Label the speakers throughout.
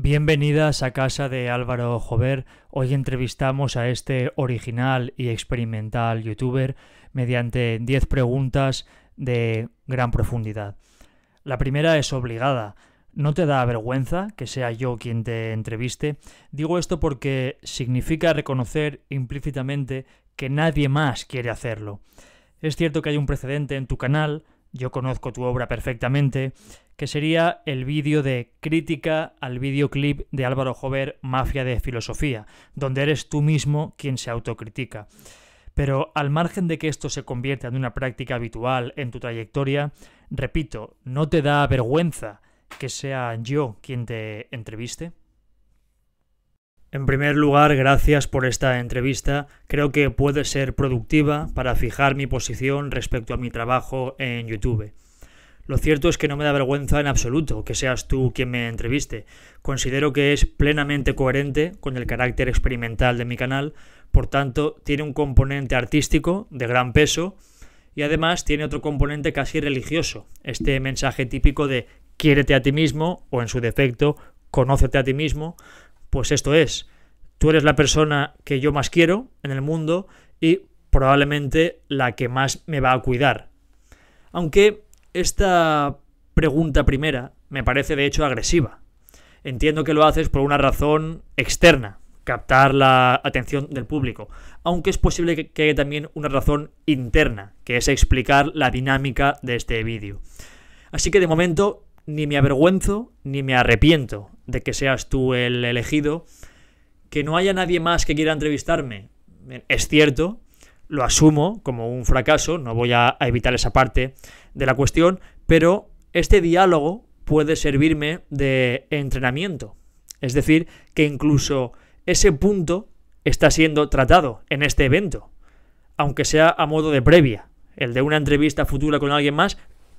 Speaker 1: Bienvenidas a casa de Álvaro Jover. Hoy entrevistamos a este original y experimental youtuber mediante 10 preguntas de gran profundidad. La primera es obligada. ¿No te da vergüenza que sea yo quien te entreviste? Digo esto porque significa reconocer implícitamente que nadie más quiere hacerlo. Es cierto que hay un precedente en tu canal, yo conozco tu obra perfectamente, que sería el vídeo de crítica al videoclip de Álvaro Jover Mafia de Filosofía, donde eres tú mismo quien se autocritica. Pero al margen de que esto se convierta en una práctica habitual en tu trayectoria, repito, ¿no te da vergüenza que sea yo quien te entreviste? En primer lugar, gracias por esta entrevista. Creo que puede ser productiva para fijar mi posición respecto a mi trabajo en YouTube. Lo cierto es que no me da vergüenza en absoluto que seas tú quien me entreviste. Considero que es plenamente coherente con el carácter experimental de mi canal, por tanto tiene un componente artístico de gran peso y además tiene otro componente casi religioso, este mensaje típico de quiérete a ti mismo o en su defecto, conócete a ti mismo, pues esto es, tú eres la persona que yo más quiero en el mundo y probablemente la que más me va a cuidar. Aunque esta pregunta primera me parece de hecho agresiva. Entiendo que lo haces por una razón externa, captar la atención del público, aunque es posible que, haya también una razón interna, que es explicar la dinámica de este vídeo. Así que de momento ni me avergüenzo ni me arrepiento de que seas tú el elegido, que no haya nadie más que quiera entrevistarme, es cierto, lo asumo como un fracaso, no voy a, evitar esa parte de la cuestión, pero este diálogo puede servirme de entrenamiento. Es decir, que incluso ese punto está siendo tratado en este evento, aunque sea a modo de previa, el de una entrevista futura con alguien más,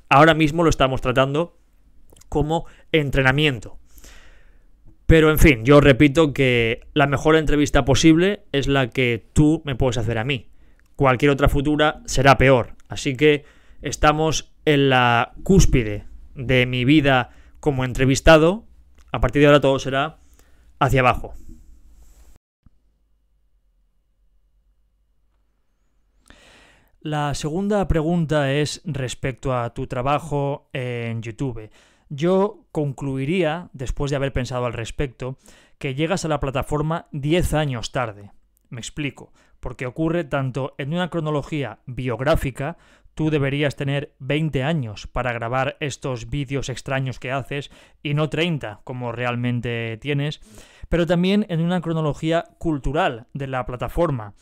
Speaker 1: ahora mismo lo estamos tratando como entrenamiento. Pero en fin, yo repito que la mejor entrevista posible es la que tú me puedes hacer a mí cualquier otra futura será peor. Así que estamos en la cúspide de mi vida como entrevistado. A partir de ahora todo será hacia abajo. La segunda pregunta es respecto a tu trabajo en YouTube. Yo concluiría, después de haber pensado al respecto, que llegas a la plataforma 10 años tarde. Me explico porque ocurre tanto en una cronología biográfica, tú deberías tener 20 años para grabar estos vídeos extraños que haces y no 30 como realmente tienes, pero también en una cronología cultural de la plataforma,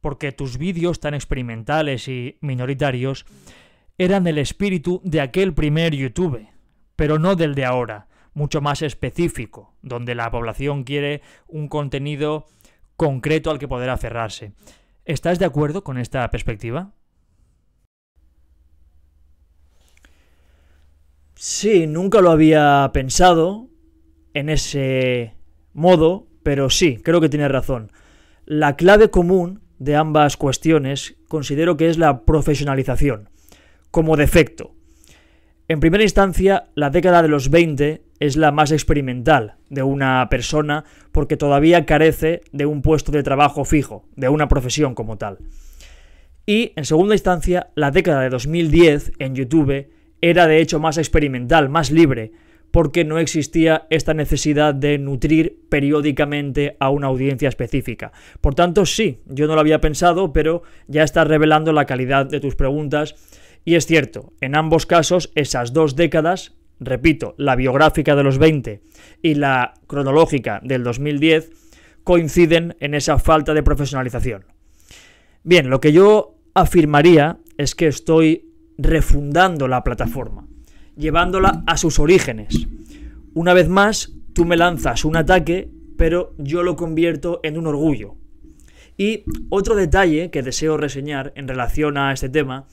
Speaker 1: porque tus vídeos tan experimentales y minoritarios eran el espíritu de aquel primer YouTube, pero no del de ahora, mucho más específico, donde la población quiere un contenido concreto al que poder aferrarse. ¿Estás de acuerdo con esta perspectiva? Sí, nunca lo había pensado en ese modo, pero sí, creo que tienes razón. La clave común de ambas cuestiones considero que es la profesionalización, como defecto. En primera instancia, la década de los 20 es la más experimental de una persona porque todavía carece de un puesto de trabajo fijo, de una profesión como tal. Y, en segunda instancia, la década de 2010 en YouTube era de hecho más experimental, más libre, porque no existía esta necesidad de nutrir periódicamente a una audiencia específica. Por tanto, sí, yo no lo había pensado, pero ya estás revelando la calidad de tus preguntas. Y es cierto, en ambos casos, esas dos décadas, repito, la biográfica de los 20 y la cronológica del 2010 coinciden en esa falta de profesionalización. Bien, lo que yo afirmaría es que estoy refundando la plataforma, llevándola a sus orígenes. Una vez más, tú me lanzas un ataque, pero yo lo convierto en un orgullo. Y otro detalle que deseo reseñar en relación a este tema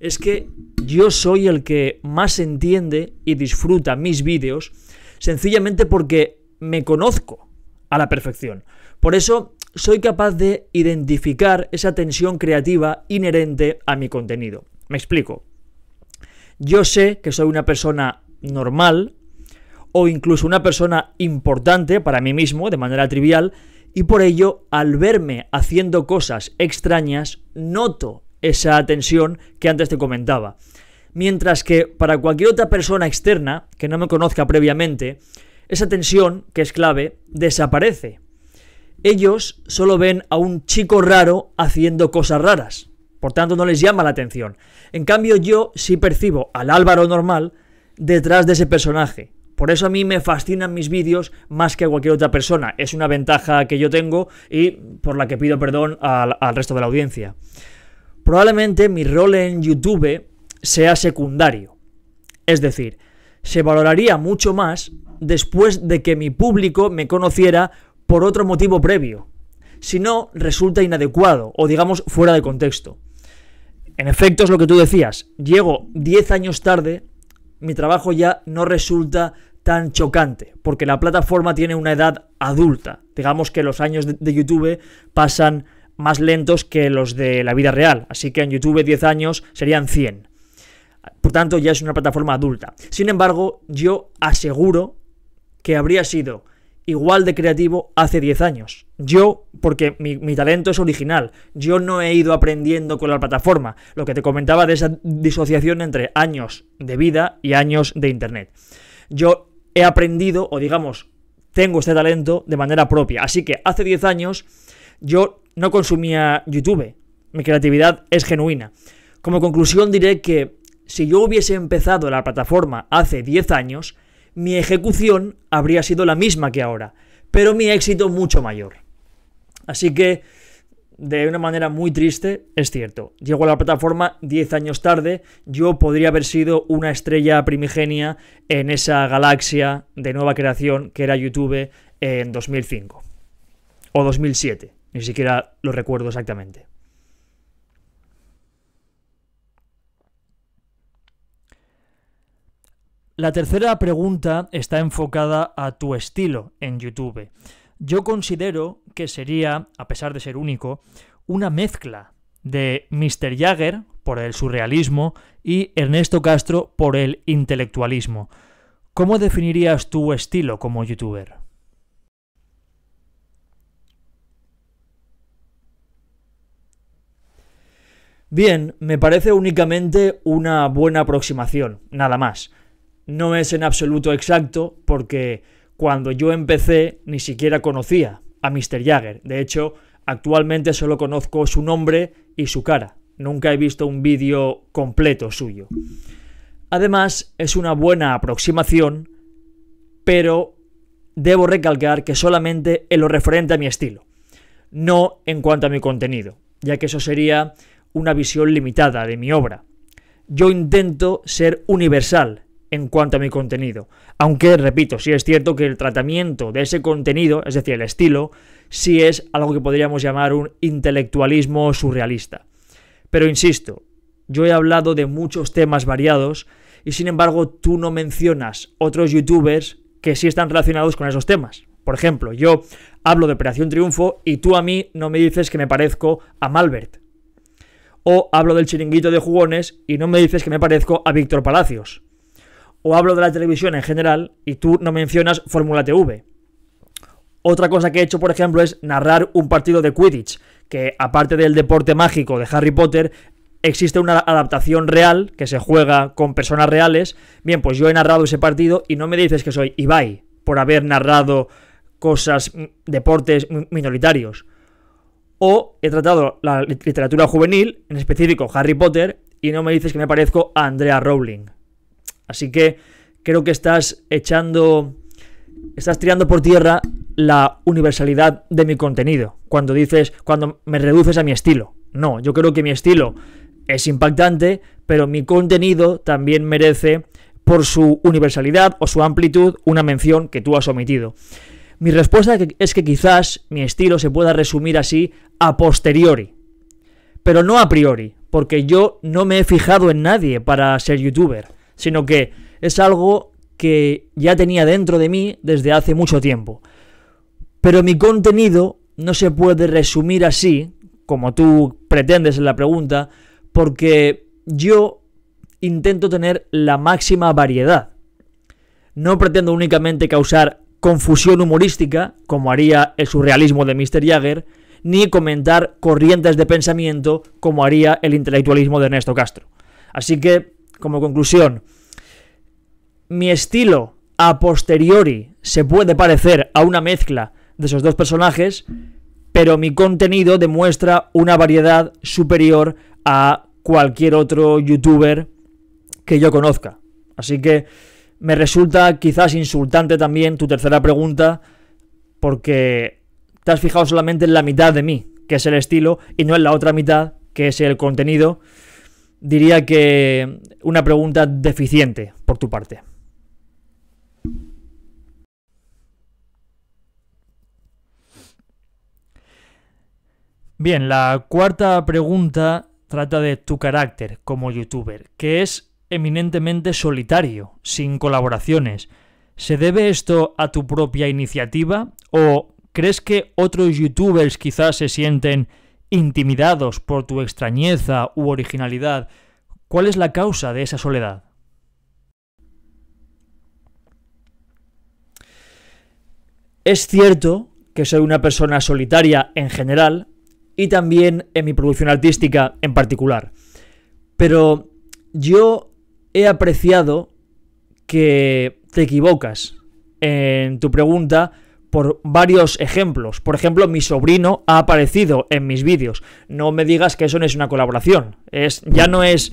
Speaker 1: es que yo soy el que más entiende y disfruta mis vídeos, sencillamente porque me conozco a la perfección. Por eso soy capaz de identificar esa tensión creativa inherente a mi contenido. Me explico. Yo sé que soy una persona normal o incluso una persona importante para mí mismo de manera trivial y por ello al verme haciendo cosas extrañas noto esa tensión que antes te comentaba. Mientras que para cualquier otra persona externa que no me conozca previamente, esa tensión, que es clave, desaparece. Ellos solo ven a un chico raro haciendo cosas raras. Por tanto, no les llama la atención. En cambio, yo sí percibo al Álvaro normal detrás de ese personaje. Por eso a mí me fascinan mis vídeos más que a cualquier otra persona. Es una ventaja que yo tengo y por la que pido perdón al, al resto de la audiencia probablemente mi rol en YouTube sea secundario. Es decir, se valoraría mucho más después de que mi público me conociera por otro motivo previo. Si no, resulta inadecuado o digamos fuera de contexto. En efecto, es lo que tú decías, llego 10 años tarde, mi trabajo ya no resulta tan chocante, porque la plataforma tiene una edad adulta. Digamos que los años de, YouTube pasan más lentos que los de la vida real, así que en YouTube 10 años serían 100. Por tanto, ya es una plataforma adulta. Sin embargo, yo aseguro que habría sido igual de creativo hace 10 años. Yo, porque mi, talento es original, yo no he ido aprendiendo con la plataforma, lo que te comentaba de esa disociación entre años de vida y años de Internet. Yo he aprendido, o digamos, tengo este talento de manera propia. Así que hace 10 años yo no consumía YouTube. Mi creatividad es genuina. Como conclusión diré que si yo hubiese empezado la plataforma hace 10 años, mi ejecución habría sido la misma que ahora, pero mi éxito mucho mayor. Así que, de una manera muy triste, es cierto. Llego a la plataforma 10 años tarde, yo podría haber sido una estrella primigenia en esa galaxia de nueva creación que era YouTube en 2005 o 2007. Ni siquiera lo recuerdo exactamente. La tercera pregunta está enfocada a tu estilo en YouTube. Yo considero que sería, a pesar de ser único, una mezcla de Mr. Jagger por el surrealismo y Ernesto Castro por el intelectualismo. ¿Cómo definirías tu estilo como youtuber? Bien, me parece únicamente una buena aproximación, nada más. No es en absoluto exacto porque cuando yo empecé ni siquiera conocía a Mr. Jagger. De hecho, actualmente solo conozco su nombre y su cara. Nunca he visto un vídeo completo suyo. Además, es una buena aproximación, pero debo recalcar que solamente en lo referente a mi estilo, no en cuanto a mi contenido, ya que eso sería una visión limitada de mi obra. Yo intento ser universal en cuanto a mi contenido, aunque, repito, sí es cierto que el tratamiento de ese contenido, es decir, el estilo, sí es algo que podríamos llamar un intelectualismo surrealista. Pero insisto, yo he hablado de muchos temas variados y sin embargo tú no mencionas otros youtubers que sí están relacionados con esos temas. Por ejemplo, yo hablo de Operación Triunfo y tú a mí no me dices que me parezco a Malbert. O hablo del chiringuito de jugones y no me dices que me parezco a Víctor Palacios. O hablo de la televisión en general y tú no mencionas Fórmula TV. Otra cosa que he hecho, por ejemplo, es narrar un partido de Quidditch, que aparte del deporte mágico de Harry Potter, existe una adaptación real que se juega con personas reales. Bien, pues yo he narrado ese partido y no me dices que soy Ibai por haber narrado cosas, mm, deportes mm, minoritarios o he tratado la literatura juvenil, en específico Harry Potter, y no me dices que me parezco a Andrea Rowling. Así que creo que estás echando, estás tirando por tierra la universalidad de mi contenido, cuando dices, cuando me reduces a mi estilo. No, yo creo que mi estilo es impactante, pero mi contenido también merece, por su universalidad o su amplitud, una mención que tú has omitido. Mi respuesta es que quizás mi estilo se pueda resumir así a posteriori, pero no a priori, porque yo no me he fijado en nadie para ser youtuber, sino que es algo que ya tenía dentro de mí desde hace mucho tiempo. Pero mi contenido no se puede resumir así, como tú pretendes en la pregunta, porque yo intento tener la máxima variedad. No pretendo únicamente causar confusión humorística, como haría el surrealismo de Mr. Jagger, ni comentar corrientes de pensamiento, como haría el intelectualismo de Ernesto Castro. Así que, como conclusión, mi estilo a posteriori se puede parecer a una mezcla de esos dos personajes, pero mi contenido demuestra una variedad superior a cualquier otro youtuber que yo conozca. Así que me resulta quizás insultante también tu tercera pregunta, porque te has fijado solamente en la mitad de mí, que es el estilo, y no en la otra mitad, que es el contenido. Diría que una pregunta deficiente por tu parte. Bien, la cuarta pregunta trata de tu carácter como youtuber, que es eminentemente solitario, sin colaboraciones. ¿Se debe esto a tu propia iniciativa o crees que otros youtubers quizás se sienten intimidados por tu extrañeza u originalidad? ¿Cuál es la causa de esa soledad? Es cierto que soy una persona solitaria en general y también en mi producción artística en particular. Pero yo he apreciado que te equivocas en tu pregunta por varios ejemplos. Por ejemplo, mi sobrino ha aparecido en mis vídeos. No me digas que eso no es una colaboración. Es, ya no es.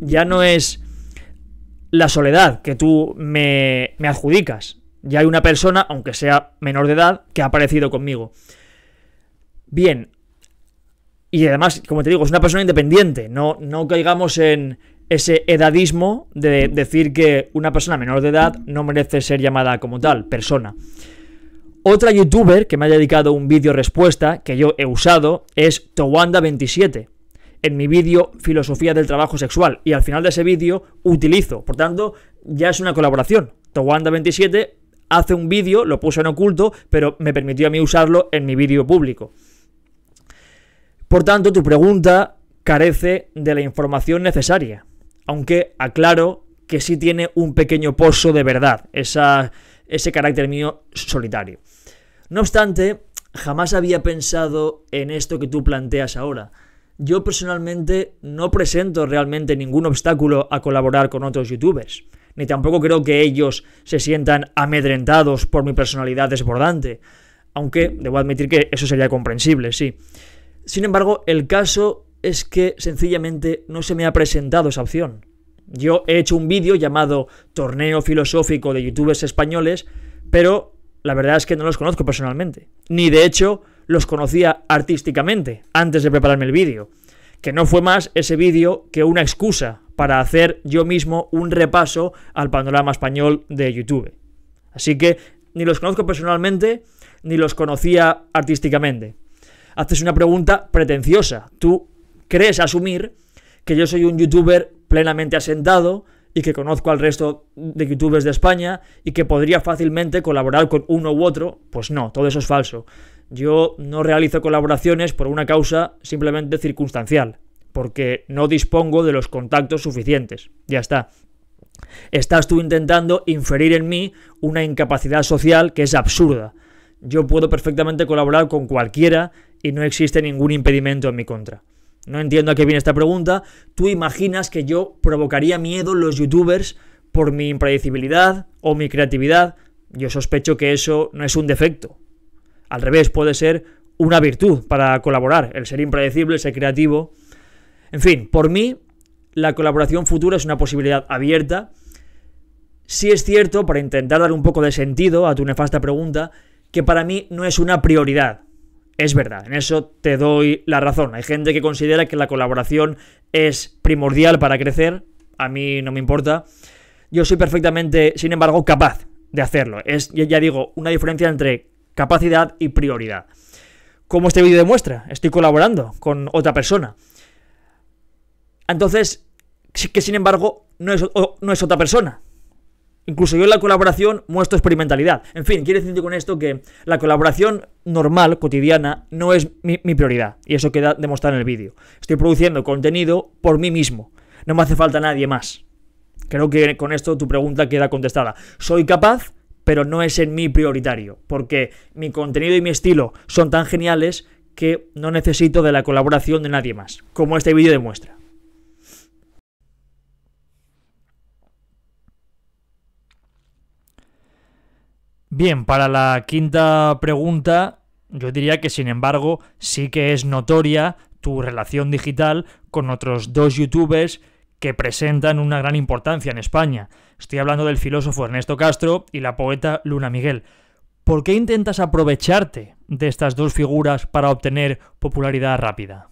Speaker 1: Ya no es la soledad que tú me, me adjudicas. Ya hay una persona, aunque sea menor de edad, que ha aparecido conmigo. Bien. Y además, como te digo, es una persona independiente. No, no caigamos en ese edadismo de decir que una persona menor de edad no merece ser llamada como tal, persona. Otra youtuber que me ha dedicado un vídeo respuesta que yo he usado es Towanda27 en mi vídeo Filosofía del Trabajo Sexual y al final de ese vídeo utilizo, por tanto ya es una colaboración. Towanda27 hace un vídeo, lo puso en oculto, pero me permitió a mí usarlo en mi vídeo público. Por tanto, tu pregunta carece de la información necesaria aunque aclaro que sí tiene un pequeño pozo de verdad, ese carácter mío solitario. No obstante, jamás había pensado en esto que tú planteas ahora. Yo personalmente no presento realmente ningún obstáculo a colaborar con otros youtubers, ni tampoco creo que ellos se sientan amedrentados por mi personalidad desbordante, aunque debo admitir que eso sería comprensible, sí. Sin embargo, el caso es que sencillamente no se me ha presentado esa opción. Yo he hecho un vídeo llamado Torneo Filosófico de Youtubers Españoles, pero la verdad es que no los conozco personalmente. Ni de hecho los conocía artísticamente antes de prepararme el vídeo. Que no fue más ese vídeo que una excusa para hacer yo mismo un repaso al panorama español de YouTube. Así que ni los conozco personalmente, ni los conocía artísticamente. Haces una pregunta pretenciosa. Tú crees asumir que yo soy un youtuber plenamente asentado y que conozco al resto de youtubers de España y que podría fácilmente colaborar con uno u otro, pues no, todo eso es falso. Yo no realizo colaboraciones por una causa simplemente circunstancial, porque no dispongo de los contactos suficientes. Ya está. Estás tú intentando inferir en mí una incapacidad social que es absurda. Yo puedo perfectamente colaborar con cualquiera y no existe ningún impedimento en mi contra. No entiendo a qué viene esta pregunta. ¿Tú imaginas que yo provocaría miedo los youtubers por mi impredecibilidad o mi creatividad? Yo sospecho que eso no es un defecto. Al revés, puede ser una virtud para colaborar, el ser impredecible, el ser creativo. En fin, por mí, la colaboración futura es una posibilidad abierta. Si es cierto, para intentar dar un poco de sentido a tu nefasta pregunta, que para mí no es una prioridad es verdad, en eso te doy la razón. Hay gente que considera que la colaboración es primordial para crecer, a mí no me importa. Yo soy perfectamente, sin embargo, capaz de hacerlo. Es, ya digo, una diferencia entre capacidad y prioridad. Como este vídeo demuestra, estoy colaborando con otra persona. Entonces, que sin embargo, no es, no es otra persona, Incluso yo en la colaboración muestro experimentalidad. En fin, quiero decirte con esto que la colaboración normal, cotidiana, no es mi, prioridad. Y eso queda demostrado en el vídeo. Estoy produciendo contenido por mí mismo. No me hace falta nadie más. Creo que con esto tu pregunta queda contestada. Soy capaz, pero no es en mí prioritario. Porque mi contenido y mi estilo son tan geniales que no necesito de la colaboración de nadie más. Como este vídeo demuestra. Bien, para la quinta pregunta, yo diría que sin embargo sí que es notoria tu relación digital con otros dos youtubers que presentan una gran importancia en España. Estoy hablando del filósofo Ernesto Castro y la poeta Luna Miguel. ¿Por qué intentas aprovecharte de estas dos figuras para obtener popularidad rápida?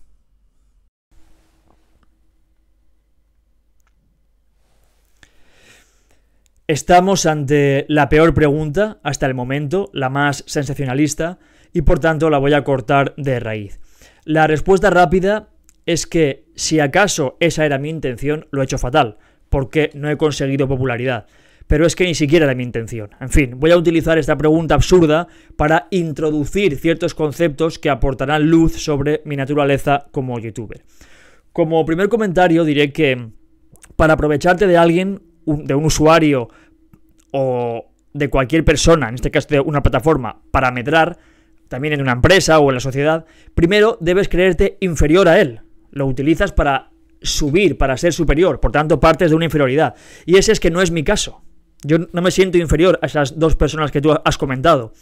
Speaker 1: Estamos ante la peor pregunta hasta el momento, la más sensacionalista, y por tanto la voy a cortar de raíz. La respuesta rápida es que si acaso esa era mi intención, lo he hecho fatal, porque no he conseguido popularidad. Pero es que ni siquiera era mi intención. En fin, voy a utilizar esta pregunta absurda para introducir ciertos conceptos que aportarán luz sobre mi naturaleza como youtuber. Como primer comentario diré que para aprovecharte de alguien, de un usuario o de cualquier persona, en este caso de una plataforma, para medrar, también en una empresa o en la sociedad, primero debes creerte inferior a él. Lo utilizas para subir, para ser superior, por tanto partes de una inferioridad. Y ese es que no es mi caso. Yo no me siento inferior a esas dos personas que tú has comentado.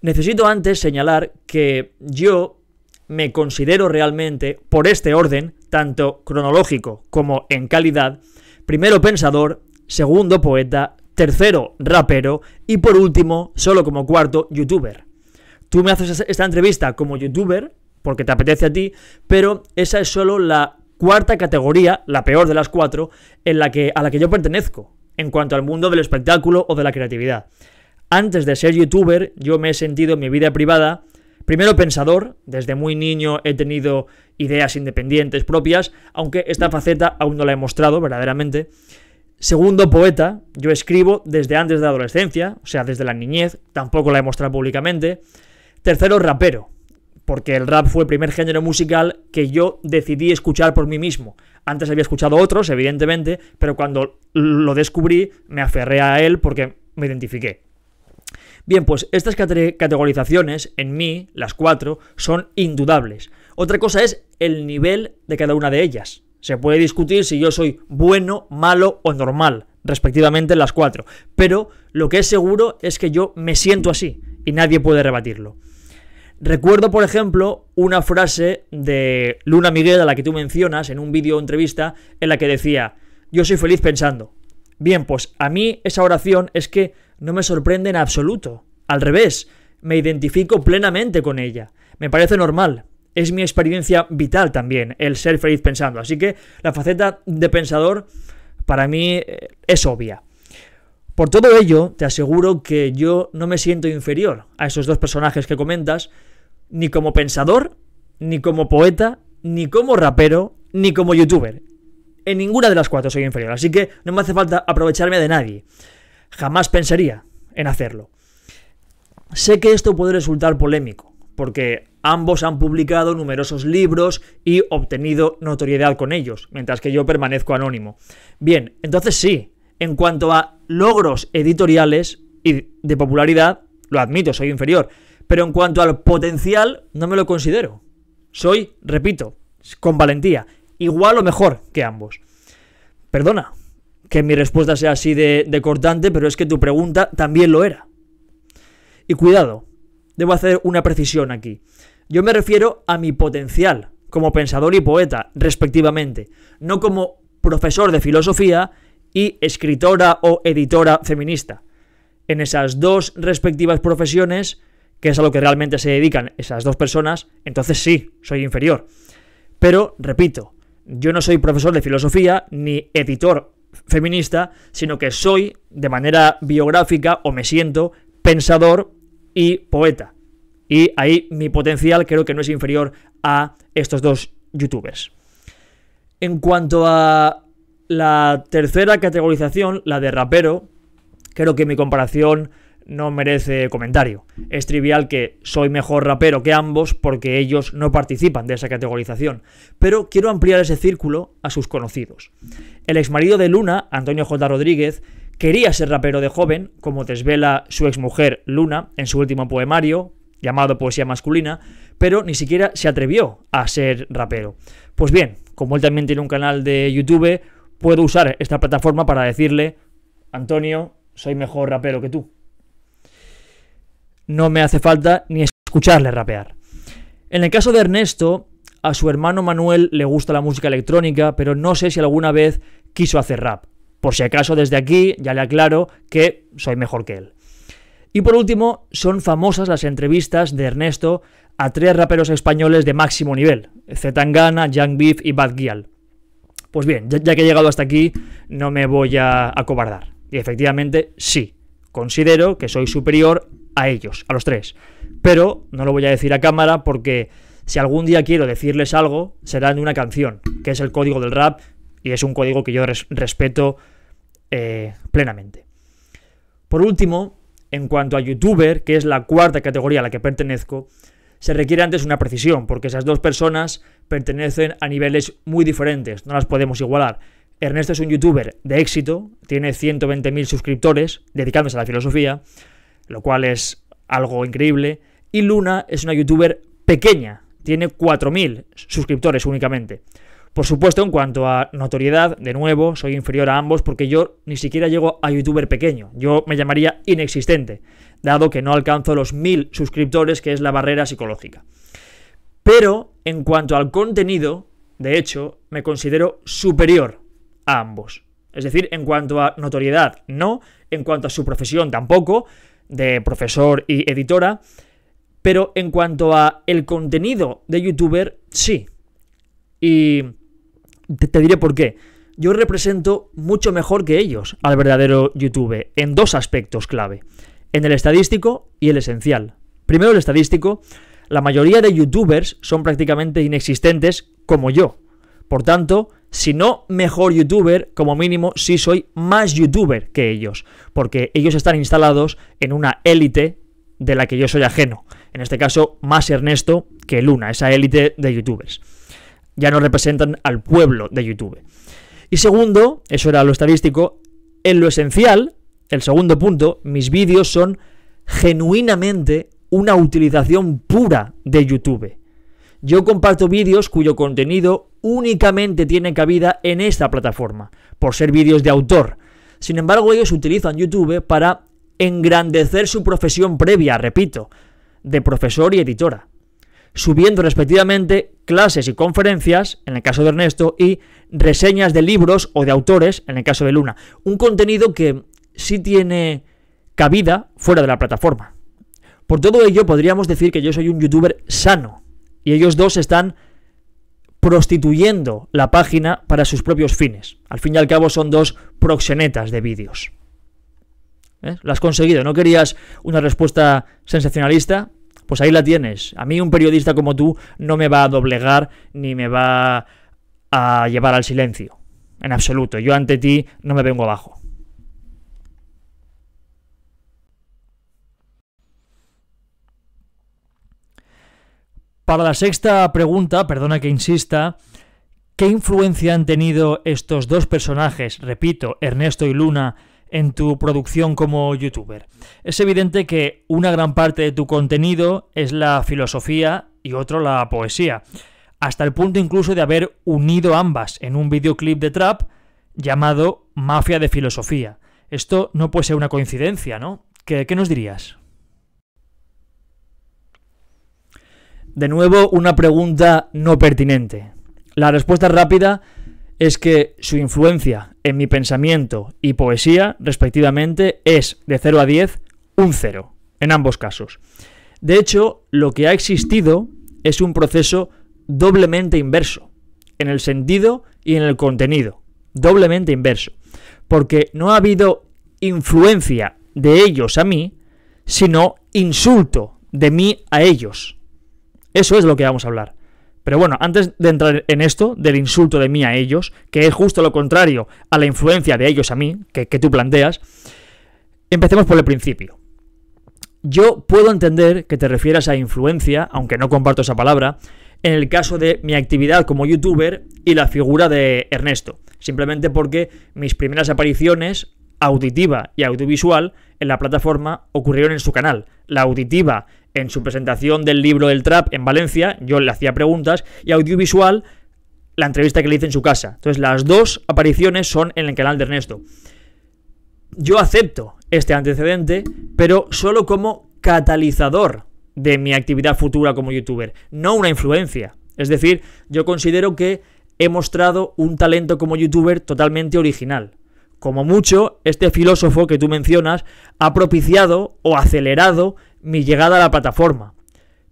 Speaker 1: Necesito antes señalar que yo me considero realmente, por este orden, tanto cronológico como en calidad, primero pensador, segundo poeta tercero, rapero, y por último, solo como cuarto, youtuber. Tú me haces esta entrevista como youtuber, porque te apetece a ti, pero esa es solo la cuarta categoría, la peor de las cuatro, en la que, a la que yo pertenezco, en cuanto al mundo del espectáculo o de la creatividad. Antes de ser youtuber, yo me he sentido en mi vida privada primero pensador, desde muy niño he tenido ideas independientes propias, aunque esta faceta aún no la he mostrado verdaderamente. Segundo poeta, yo escribo desde antes de la adolescencia, o sea, desde la niñez, tampoco la he mostrado públicamente. Tercero, rapero, porque el rap fue el primer género musical que yo decidí escuchar por mí mismo. Antes había escuchado otros, evidentemente, pero cuando lo descubrí me aferré a él porque me identifiqué. Bien, pues estas categorizaciones en mí, las cuatro, son indudables. Otra cosa es el nivel de cada una de ellas. Se puede discutir si yo soy bueno, malo o normal, respectivamente las cuatro. Pero lo que es seguro es que yo me siento así y nadie puede rebatirlo. Recuerdo, por ejemplo, una frase de Luna Miguel, a la que tú mencionas en un vídeo o entrevista, en la que decía, yo soy feliz pensando. Bien, pues a mí esa oración es que no me sorprende en absoluto. Al revés, me identifico plenamente con ella. Me parece normal es mi experiencia vital también, el ser feliz pensando. Así que la faceta de pensador para mí eh, es obvia. Por todo ello, te aseguro que yo no me siento inferior a esos dos personajes que comentas, ni como pensador, ni como poeta, ni como rapero, ni como youtuber. En ninguna de las cuatro soy inferior, así que no me hace falta aprovecharme de nadie. Jamás pensaría en hacerlo. Sé que esto puede resultar polémico, porque ambos han publicado numerosos libros y obtenido notoriedad con ellos, mientras que yo permanezco anónimo. Bien, entonces sí, en cuanto a logros editoriales y de popularidad, lo admito, soy inferior, pero en cuanto al potencial, no me lo considero. Soy, repito, con valentía, igual o mejor que ambos. Perdona que mi respuesta sea así de, cortante, pero es que tu pregunta también lo era. Y cuidado, debo hacer una precisión aquí. Yo me refiero a mi potencial como pensador y poeta, respectivamente, no como profesor de filosofía y escritora o editora feminista. En esas dos respectivas profesiones, que es a lo que realmente se dedican esas dos personas, entonces sí, soy inferior. Pero, repito, yo no soy profesor de filosofía ni editor feminista, sino que soy, de manera biográfica, o me siento, pensador y poeta. Y ahí mi potencial creo que no es inferior a estos dos youtubers. En cuanto a la tercera categorización, la de rapero, creo que mi comparación no merece comentario. Es trivial que soy mejor rapero que ambos porque ellos no participan de esa categorización, pero quiero ampliar ese círculo a sus conocidos. El ex marido de Luna, Antonio J. Rodríguez, Quería ser rapero de joven, como desvela su exmujer Luna en su último poemario, llamado Poesía Masculina, pero ni siquiera se atrevió a ser rapero. Pues bien, como él también tiene un canal de YouTube, puedo usar esta plataforma para decirle, Antonio, soy mejor rapero que tú. No me hace falta ni escucharle rapear. En el caso de Ernesto, a su hermano Manuel le gusta la música electrónica, pero no sé si alguna vez quiso hacer rap. Por si acaso desde aquí ya le aclaro que soy mejor que él. Y por último, son famosas las entrevistas de Ernesto a tres raperos españoles de máximo nivel, Zetangana, Young Beef y Bad Gyal. Pues bien, ya, ya, que he llegado hasta aquí, no me voy a acobardar. Y efectivamente, sí, considero que soy superior a ellos, a los tres. Pero no lo voy a decir a cámara porque si algún día quiero decirles algo, será en una canción, que es el código del rap y es un código que yo respeto eh, plenamente. Por último, en cuanto a youtuber, que es la cuarta categoría a la que pertenezco, se requiere antes una precisión, porque esas dos personas pertenecen a niveles muy diferentes, no las podemos igualar. Ernesto es un youtuber de éxito, tiene 120.000 suscriptores dedicándose a la filosofía, lo cual es algo increíble, y Luna es una youtuber pequeña, tiene 4.000 suscriptores únicamente. Por supuesto, en cuanto a notoriedad, de nuevo, soy inferior a ambos porque yo ni siquiera llego a youtuber pequeño. Yo me llamaría inexistente, dado que no alcanzo los mil suscriptores, que es la barrera psicológica. Pero en cuanto al contenido, de hecho, me considero superior a ambos. Es decir, en cuanto a notoriedad, no, en cuanto a su profesión tampoco, de profesor y editora, pero en cuanto a el contenido de youtuber, sí. Y te, diré por qué. Yo represento mucho mejor que ellos al verdadero YouTube en dos aspectos clave, en el estadístico y el esencial. Primero el estadístico, la mayoría de youtubers son prácticamente inexistentes como yo. Por tanto, si no mejor youtuber, como mínimo sí soy más youtuber que ellos, porque ellos están instalados en una élite de la que yo soy ajeno. En este caso, más Ernesto que Luna, esa élite de youtubers ya no representan al pueblo de YouTube. Y segundo, eso era lo estadístico, en lo esencial, el segundo punto, mis vídeos son genuinamente una utilización pura de YouTube. Yo comparto vídeos cuyo contenido únicamente tiene cabida en esta plataforma, por ser vídeos de autor. Sin embargo, ellos utilizan YouTube para engrandecer su profesión previa, repito, de profesor y editora subiendo respectivamente clases y conferencias, en el caso de Ernesto, y reseñas de libros o de autores, en el caso de Luna. Un contenido que sí tiene cabida fuera de la plataforma. Por todo ello, podríamos decir que yo soy un youtuber sano, y ellos dos están prostituyendo la página para sus propios fines. Al fin y al cabo son dos proxenetas de vídeos. ¿Eh? Lo has conseguido, no querías una respuesta sensacionalista, pues ahí la tienes. A mí un periodista como tú no me va a doblegar ni me va a llevar al silencio. En absoluto. Yo ante ti no me vengo abajo. Para la sexta pregunta, perdona que insista, ¿qué influencia han tenido estos dos personajes, repito, Ernesto y Luna, en tu producción como youtuber. Es evidente que una gran parte de tu contenido es la filosofía y otro la poesía, hasta el punto incluso de haber unido ambas en un videoclip de trap llamado Mafia de Filosofía. Esto no puede ser una coincidencia, ¿no? ¿Qué, qué nos dirías? De nuevo, una pregunta no pertinente. La respuesta rápida es que su influencia en mi pensamiento y poesía, respectivamente, es de 0 a 10, un 0, en ambos casos. De hecho, lo que ha existido es un proceso doblemente inverso, en el sentido y en el contenido, doblemente inverso, porque no ha habido influencia de ellos a mí, sino insulto de mí a ellos. Eso es lo que vamos a hablar. Pero bueno, antes de entrar en esto, del insulto de mí a ellos, que es justo lo contrario a la influencia de ellos a mí, que, tú planteas, empecemos por el principio. Yo puedo entender que te refieras a influencia, aunque no comparto esa palabra, en el caso de mi actividad como youtuber y la figura de Ernesto, simplemente porque mis primeras apariciones auditiva y audiovisual en la plataforma ocurrieron en su canal. La auditiva en su presentación del libro del trap en Valencia, yo le hacía preguntas, y audiovisual, la entrevista que le hice en su casa. Entonces, las dos apariciones son en el canal de Ernesto. Yo acepto este antecedente, pero solo como catalizador de mi actividad futura como youtuber, no una influencia. Es decir, yo considero que he mostrado un talento como youtuber totalmente original. Como mucho, este filósofo que tú mencionas ha propiciado o acelerado mi llegada a la plataforma.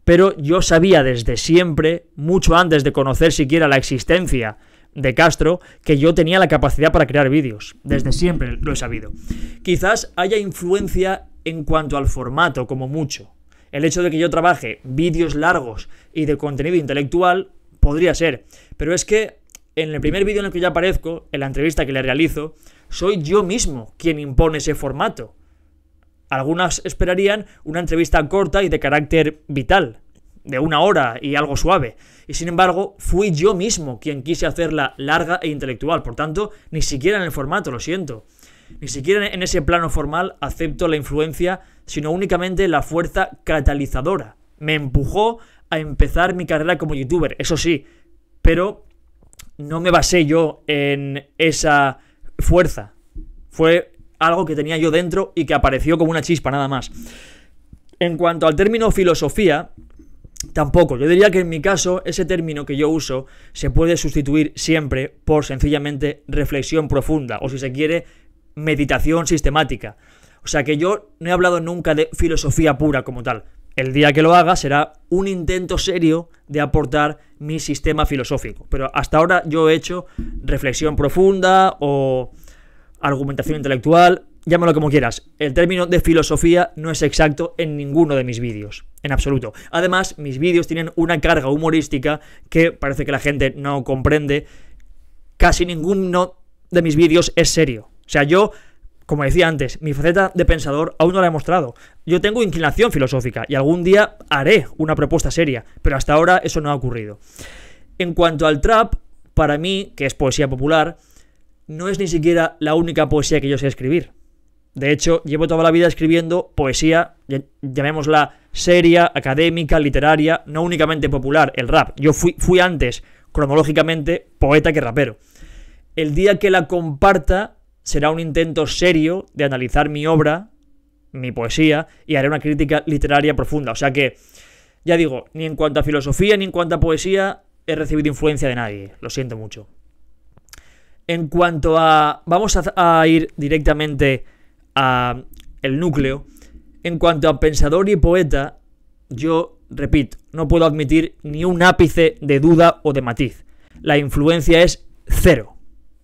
Speaker 1: Pero yo sabía desde siempre, mucho antes de conocer siquiera la existencia de Castro, que yo tenía la capacidad para crear vídeos. Desde siempre lo he sabido. Quizás haya influencia en cuanto al formato, como mucho. El hecho de que yo trabaje vídeos largos y de contenido intelectual podría ser. Pero es que en el primer vídeo en el que yo aparezco, en la entrevista que le realizo, soy yo mismo quien impone ese formato. Algunas esperarían una entrevista corta y de carácter vital, de una hora y algo suave. Y sin embargo, fui yo mismo quien quise hacerla larga e intelectual. Por tanto, ni siquiera en el formato, lo siento. Ni siquiera en ese plano formal acepto la influencia, sino únicamente la fuerza catalizadora. Me empujó a empezar mi carrera como youtuber, eso sí, pero no me basé yo en esa fuerza. Fue algo que tenía yo dentro y que apareció como una chispa nada más. En cuanto al término filosofía, Tampoco, yo diría que en mi caso ese término que yo uso se puede sustituir siempre por sencillamente reflexión profunda o si se quiere meditación sistemática. O sea que yo no he hablado nunca de filosofía pura como tal. El día que lo haga será un intento serio de aportar mi sistema filosófico. Pero hasta ahora yo he hecho reflexión profunda o argumentación intelectual, llámalo como quieras. El término de filosofía no es exacto en ninguno de mis vídeos, en absoluto. Además, mis vídeos tienen una carga humorística que parece que la gente no comprende. Casi ninguno de mis vídeos es serio. O sea, yo como decía antes, mi faceta de pensador aún no la he mostrado. Yo tengo inclinación filosófica y algún día haré una propuesta seria, pero hasta ahora eso no ha ocurrido. En cuanto al trap, para mí, que es poesía popular, no es ni siquiera la única poesía que yo sé escribir. De hecho, llevo toda la vida escribiendo poesía, llamémosla seria, académica, literaria, no únicamente popular, el rap. Yo fui, antes, cronológicamente, poeta que rapero. El día que la comparta será un intento serio de analizar mi obra, mi poesía, y haré una crítica literaria profunda. O sea que, ya digo, ni en cuanto a filosofía ni en cuanto a poesía he recibido influencia de nadie. Lo siento mucho en cuanto a... Vamos a, ir directamente a el núcleo. En cuanto a pensador y poeta, yo, repito, no puedo admitir ni un ápice de duda o de matiz. La influencia es cero,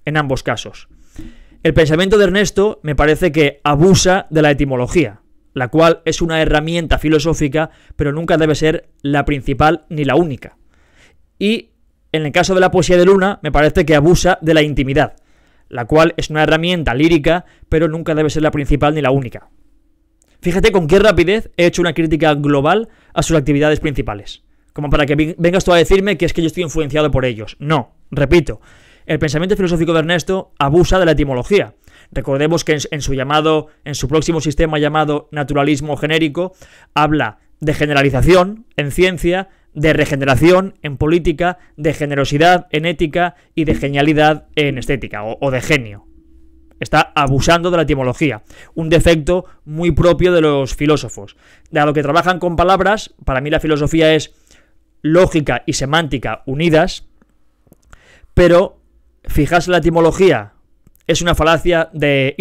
Speaker 1: en ambos casos. El pensamiento de Ernesto me parece que abusa de la etimología, la cual es una herramienta filosófica, pero nunca debe ser la principal ni la única. Y en el caso de la poesía de Luna, me parece que abusa de la intimidad, la cual es una herramienta lírica, pero nunca debe ser la principal ni la única. Fíjate con qué rapidez he hecho una crítica global a sus actividades principales, como para que vengas tú a decirme que es que yo estoy influenciado por ellos. No, repito, el pensamiento filosófico de Ernesto abusa de la etimología. Recordemos que en su llamado, en su próximo sistema llamado naturalismo genérico, habla de generalización en ciencia, de regeneración en política, de generosidad en ética y de genialidad en estética o, de genio. Está abusando de la etimología, un defecto muy propio de los filósofos. De lo que trabajan con palabras, para mí la filosofía es lógica y semántica unidas, pero fijarse en la etimología es una falacia de,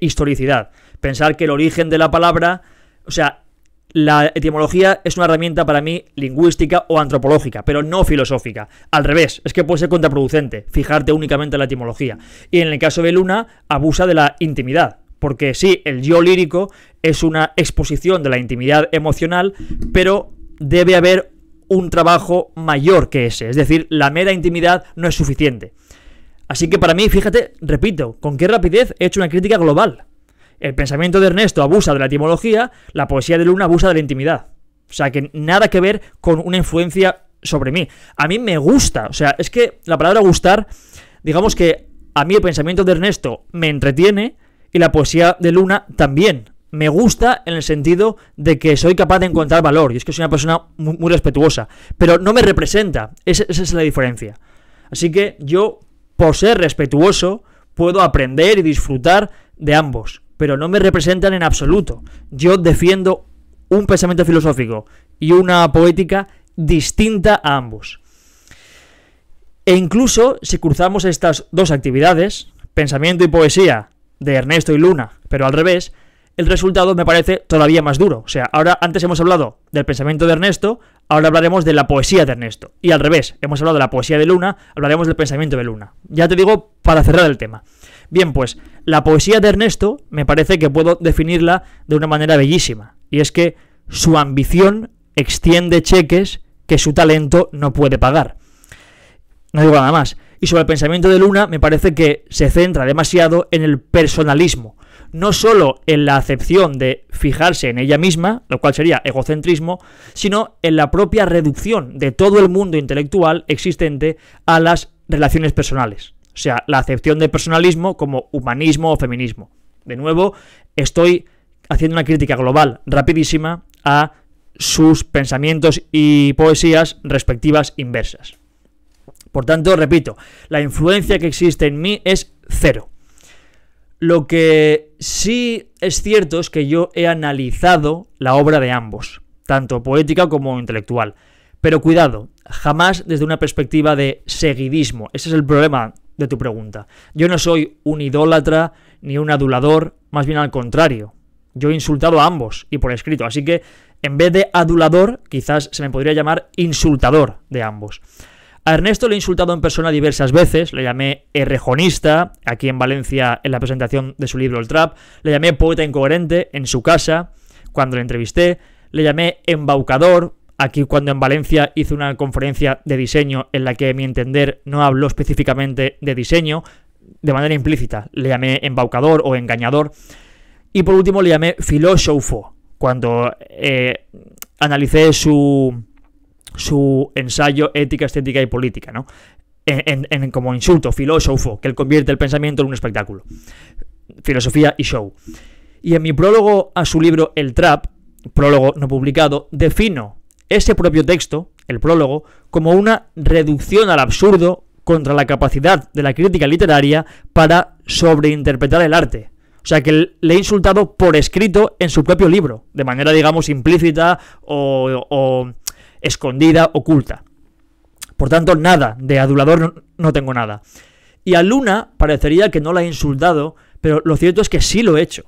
Speaker 1: historicidad. Pensar que el origen de la palabra, o sea, la etimología es una herramienta para mí lingüística o antropológica, pero no filosófica. Al revés, es que puede ser contraproducente fijarte únicamente en la etimología. Y en el caso de Luna, abusa de la intimidad. Porque sí, el yo lírico es una exposición de la intimidad emocional, pero debe haber un trabajo mayor que ese. Es decir, la mera intimidad no es suficiente. Así que para mí, fíjate, repito, con qué rapidez he hecho una crítica global. El pensamiento de Ernesto abusa de la etimología, la poesía de Luna abusa de la intimidad. O sea, que nada que ver con una influencia sobre mí. A mí me gusta, o sea, es que la palabra gustar, digamos que a mí el pensamiento de Ernesto me entretiene y la poesía de Luna también. Me gusta en el sentido de que soy capaz de encontrar valor, y es que soy una persona muy, respetuosa, pero no me representa, esa es la diferencia. Así que yo, por ser respetuoso, puedo aprender y disfrutar de ambos pero no me representan en absoluto. Yo defiendo un pensamiento filosófico y una poética distinta a ambos. E incluso si cruzamos estas dos actividades, pensamiento y poesía, de Ernesto y Luna, pero al revés, el resultado me parece todavía más duro. O sea, ahora antes hemos hablado del pensamiento de Ernesto, ahora hablaremos de la poesía de Ernesto. Y al revés, hemos hablado de la poesía de Luna, hablaremos del pensamiento de Luna. Ya te digo, para cerrar el tema. Bien, pues la poesía de Ernesto me parece que puedo definirla de una manera bellísima, y es que su ambición extiende cheques que su talento no puede pagar. No digo nada más. Y sobre el pensamiento de Luna me parece que se centra demasiado en el personalismo, no solo en la acepción de fijarse en ella misma, lo cual sería egocentrismo, sino en la propia reducción de todo el mundo intelectual existente a las relaciones personales. O sea, la acepción de personalismo como humanismo o feminismo. De nuevo, estoy haciendo una crítica global rapidísima a sus pensamientos y poesías respectivas inversas. Por tanto, repito, la influencia que existe en mí es cero. Lo que sí es cierto es que yo he analizado la obra de ambos, tanto poética como intelectual. Pero cuidado, jamás desde una perspectiva de seguidismo. Ese es el problema de tu pregunta. Yo no soy un idólatra ni un adulador, más bien al contrario. Yo he insultado a ambos y por escrito, así que en vez de adulador, quizás se me podría llamar insultador de ambos. A Ernesto le he insultado en persona diversas veces, le llamé errejonista, aquí en Valencia en la presentación de su libro El Trap, le llamé poeta incoherente en su casa, cuando le entrevisté, le llamé embaucador, Aquí cuando en Valencia hice una conferencia de diseño en la que, mi entender, no habló específicamente de diseño, de manera implícita. Le llamé embaucador o engañador. Y por último le llamé filósofo, cuando eh, analicé su, su ensayo Ética, Estética y Política, ¿no? como insulto, filósofo, que él convierte el pensamiento en un espectáculo. Filosofía y show. Y en mi prólogo a su libro El Trap, prólogo no publicado, defino ese propio texto, el prólogo, como una reducción al absurdo contra la capacidad de la crítica literaria para sobreinterpretar el arte. O sea que le he insultado por escrito en su propio libro, de manera, digamos, implícita o, escondida, oculta. Por tanto, nada, de adulador no, tengo nada. Y a Luna parecería que no la he insultado, pero lo cierto es que sí lo he hecho.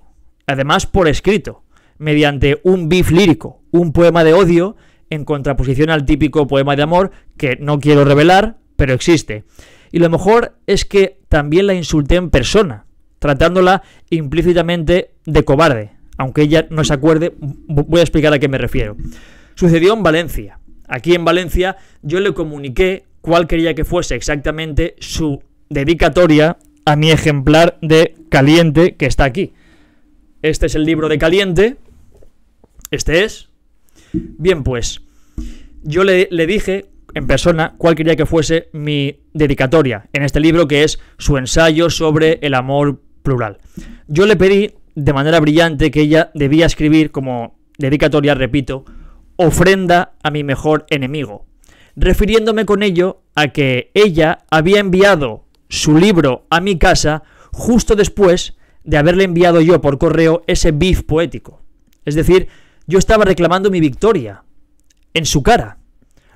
Speaker 1: Además, por escrito, mediante un bif lírico, un poema de odio en contraposición al típico poema de amor que no quiero revelar, pero existe. Y lo mejor es que también la insulté en persona, tratándola implícitamente de cobarde. Aunque ella no se acuerde, voy a explicar a qué me refiero. Sucedió en Valencia. Aquí en Valencia yo le comuniqué cuál quería que fuese exactamente su dedicatoria a mi ejemplar de Caliente que está aquí. Este es el libro de Caliente. Este es. Bien, pues yo le, dije en persona cuál quería que fuese mi dedicatoria en este libro que es su ensayo sobre el amor plural. Yo le pedí de manera brillante que ella debía escribir como dedicatoria, repito, ofrenda a mi mejor enemigo, refiriéndome con ello a que ella había enviado su libro a mi casa justo después de haberle enviado yo por correo ese bif poético. Es decir, yo estaba reclamando mi victoria en su cara.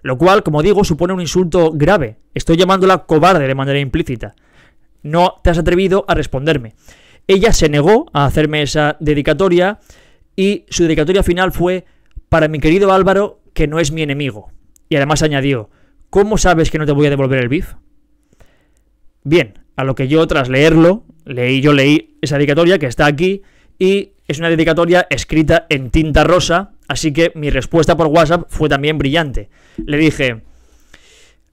Speaker 1: Lo cual, como digo, supone un insulto grave. Estoy llamándola cobarde de manera implícita. No te has atrevido a responderme. Ella se negó a hacerme esa dedicatoria y su dedicatoria final fue para mi querido Álvaro, que no es mi enemigo. Y además añadió, ¿cómo sabes que no te voy a devolver el BIF? Bien, a lo que yo tras leerlo, leí, yo leí esa dedicatoria que está aquí, y es una dedicatoria escrita en tinta rosa, así que mi respuesta por WhatsApp fue también brillante. Le dije,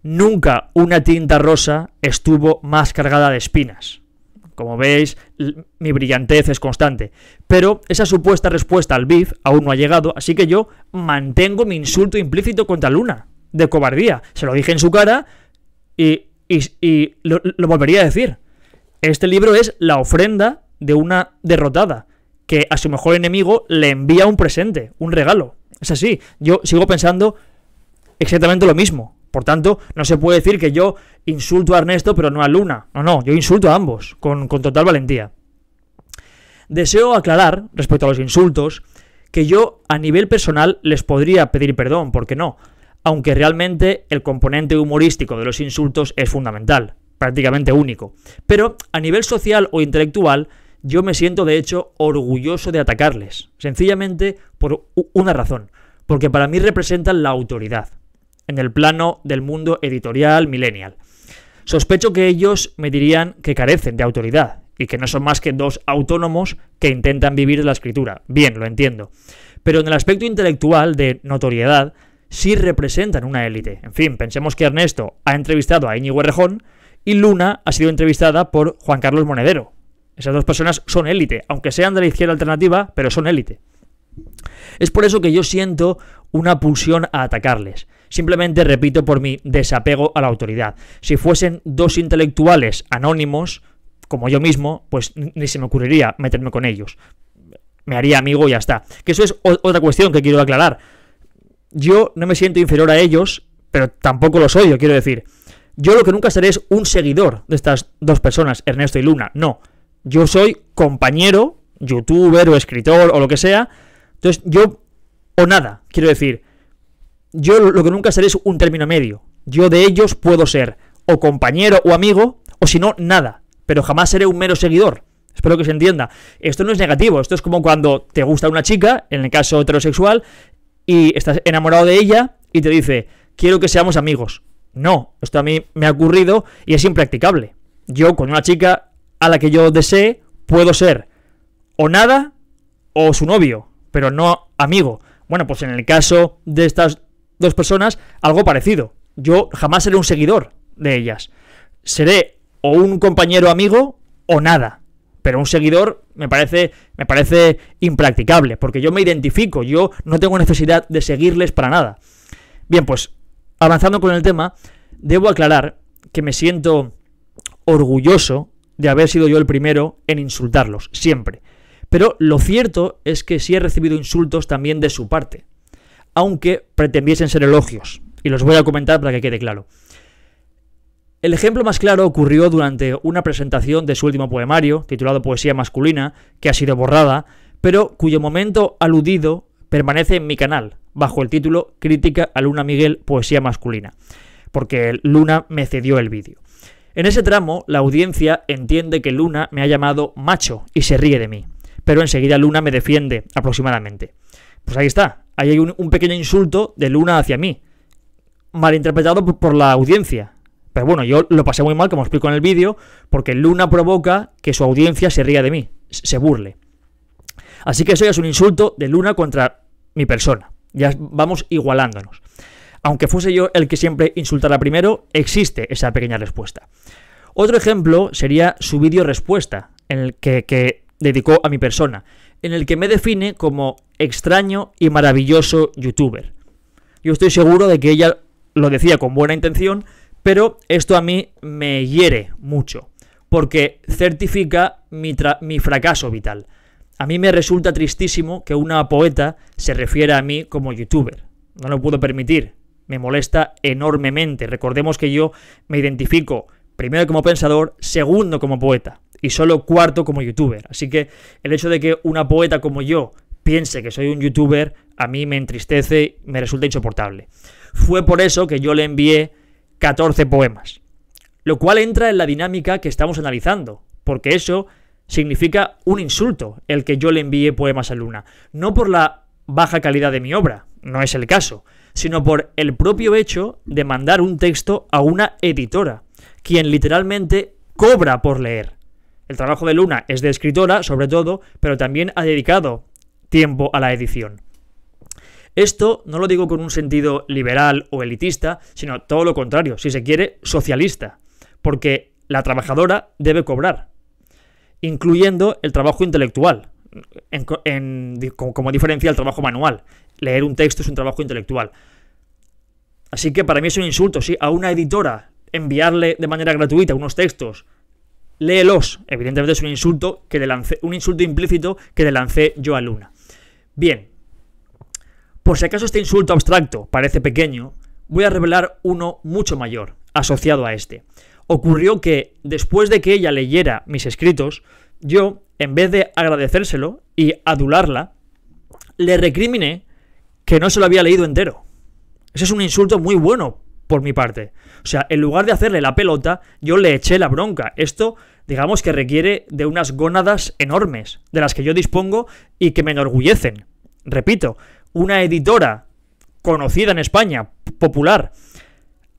Speaker 1: nunca una tinta rosa estuvo más cargada de espinas. Como veis, mi brillantez es constante. Pero esa supuesta respuesta al BIF aún no ha llegado, así que yo mantengo mi insulto implícito contra Luna, de cobardía. Se lo dije en su cara y, lo volvería a decir. Este libro es la ofrenda de una derrotada que a su mejor enemigo le envía un presente, un regalo. Es así. Yo sigo pensando exactamente lo mismo. Por tanto, no se puede decir que yo insulto a Ernesto, pero no a Luna. No, no, yo insulto a ambos, con, total valentía. Deseo aclarar, respecto a los insultos, que yo a nivel personal les podría pedir perdón, porque no? Aunque realmente el componente humorístico de los insultos es fundamental, prácticamente único. Pero a nivel social o intelectual, yo me siento de hecho orgulloso de atacarles, sencillamente por una razón, porque para mí representan la autoridad, en el plano del mundo editorial millennial. Sospecho que ellos me dirían que carecen de autoridad y que no son más que dos autónomos que intentan vivir de la escritura. Bien, lo entiendo. Pero en el aspecto intelectual de notoriedad, sí representan una élite. En fin, pensemos que Ernesto ha entrevistado a Iñigo Errejón y Luna ha sido entrevistada por Juan Carlos Monedero, esas dos personas son élite, aunque sean de la izquierda alternativa, pero son élite. Es por eso que yo siento una pulsión a atacarles. Simplemente repito por mi desapego a la autoridad. Si fuesen dos intelectuales anónimos, como yo mismo, pues ni se me ocurriría meterme con ellos. Me haría amigo y ya está. Que eso es otra cuestión que quiero aclarar. Yo no me siento inferior a ellos, pero tampoco los yo quiero decir. Yo lo que nunca seré es un seguidor de estas dos personas, Ernesto y Luna. No, yo soy compañero, youtuber o escritor o lo que sea. Entonces, yo o nada, quiero decir. Yo lo que nunca seré es un término medio. Yo de ellos puedo ser o compañero o amigo, o si no, nada. Pero jamás seré un mero seguidor. Espero que se entienda. Esto no es negativo, esto es como cuando te gusta una chica, en el caso heterosexual, y estás enamorado de ella y te dice, quiero que seamos amigos. No, esto a mí me ha ocurrido y es impracticable. Yo con una chica a la que yo desee, puedo ser o nada o su novio, pero no amigo. Bueno, pues en el caso de estas dos personas, algo parecido. Yo jamás seré un seguidor de ellas. Seré o un compañero amigo o nada. Pero un seguidor me parece, me parece impracticable, porque yo me identifico, yo no tengo necesidad de seguirles para nada. Bien, pues avanzando con el tema, debo aclarar que me siento orgulloso de haber sido yo el primero en insultarlos, siempre. Pero lo cierto es que sí he recibido insultos también de su parte, aunque pretendiesen ser elogios, y los voy a comentar para que quede claro. El ejemplo más claro ocurrió durante una presentación de su último poemario, titulado Poesía Masculina, que ha sido borrada, pero cuyo momento aludido permanece en mi canal, bajo el título Crítica a Luna Miguel Poesía Masculina, porque Luna me cedió el vídeo. En ese tramo, la audiencia entiende que Luna me ha llamado macho y se ríe de mí. Pero enseguida Luna me defiende, aproximadamente. Pues ahí está, ahí hay un, pequeño insulto de Luna hacia mí, malinterpretado por, por la audiencia. Pero bueno, yo lo pasé muy mal, como explico en el vídeo, porque Luna provoca que su audiencia se ría de mí, se burle. Así que eso ya es un insulto de Luna contra mi persona. Ya vamos igualándonos aunque fuese yo el que siempre insultara primero, existe esa pequeña respuesta. Otro ejemplo sería su vídeo respuesta, en el que, dedicó a mi persona, en el que me define como extraño y maravilloso youtuber. Yo estoy seguro de que ella lo decía con buena intención, pero esto a mí me hiere mucho, porque certifica mi, mi, fracaso vital. A mí me resulta tristísimo que una poeta se refiera a mí como youtuber. No lo puedo permitir me molesta enormemente. Recordemos que yo me identifico primero como pensador, segundo como poeta y solo cuarto como youtuber. Así que el hecho de que una poeta como yo piense que soy un youtuber a mí me entristece, me resulta insoportable. Fue por eso que yo le envié 14 poemas, lo cual entra en la dinámica que estamos analizando, porque eso significa un insulto el que yo le envié poemas a Luna, no por la baja calidad de mi obra, no es el caso, sino por el propio hecho de mandar un texto a una editora, quien literalmente cobra por leer. El trabajo de Luna es de escritora, sobre todo, pero también ha dedicado tiempo a la edición. Esto no lo digo con un sentido liberal o elitista, sino todo lo contrario, si se quiere, socialista, porque la trabajadora debe cobrar, incluyendo el trabajo intelectual, como, diferencia el trabajo manual, leer un texto es un trabajo intelectual. Así que para mí es un insulto, sí, a una editora enviarle de manera gratuita unos textos, léelos, evidentemente es un insulto que le lancé, un insulto implícito que le lancé yo a Luna. Bien, por si acaso este insulto abstracto parece pequeño, voy a revelar uno mucho mayor, asociado a este. Ocurrió que después de que ella leyera mis escritos, yo, en vez de agradecérselo y adularla, le recriminé que no se lo había leído entero. Ese es un insulto muy bueno por mi parte. O sea, en lugar de hacerle la pelota, yo le eché la bronca. Esto, digamos que requiere de unas gónadas enormes, de las que yo dispongo y que me enorgullecen. Repito, una editora conocida en España, popular,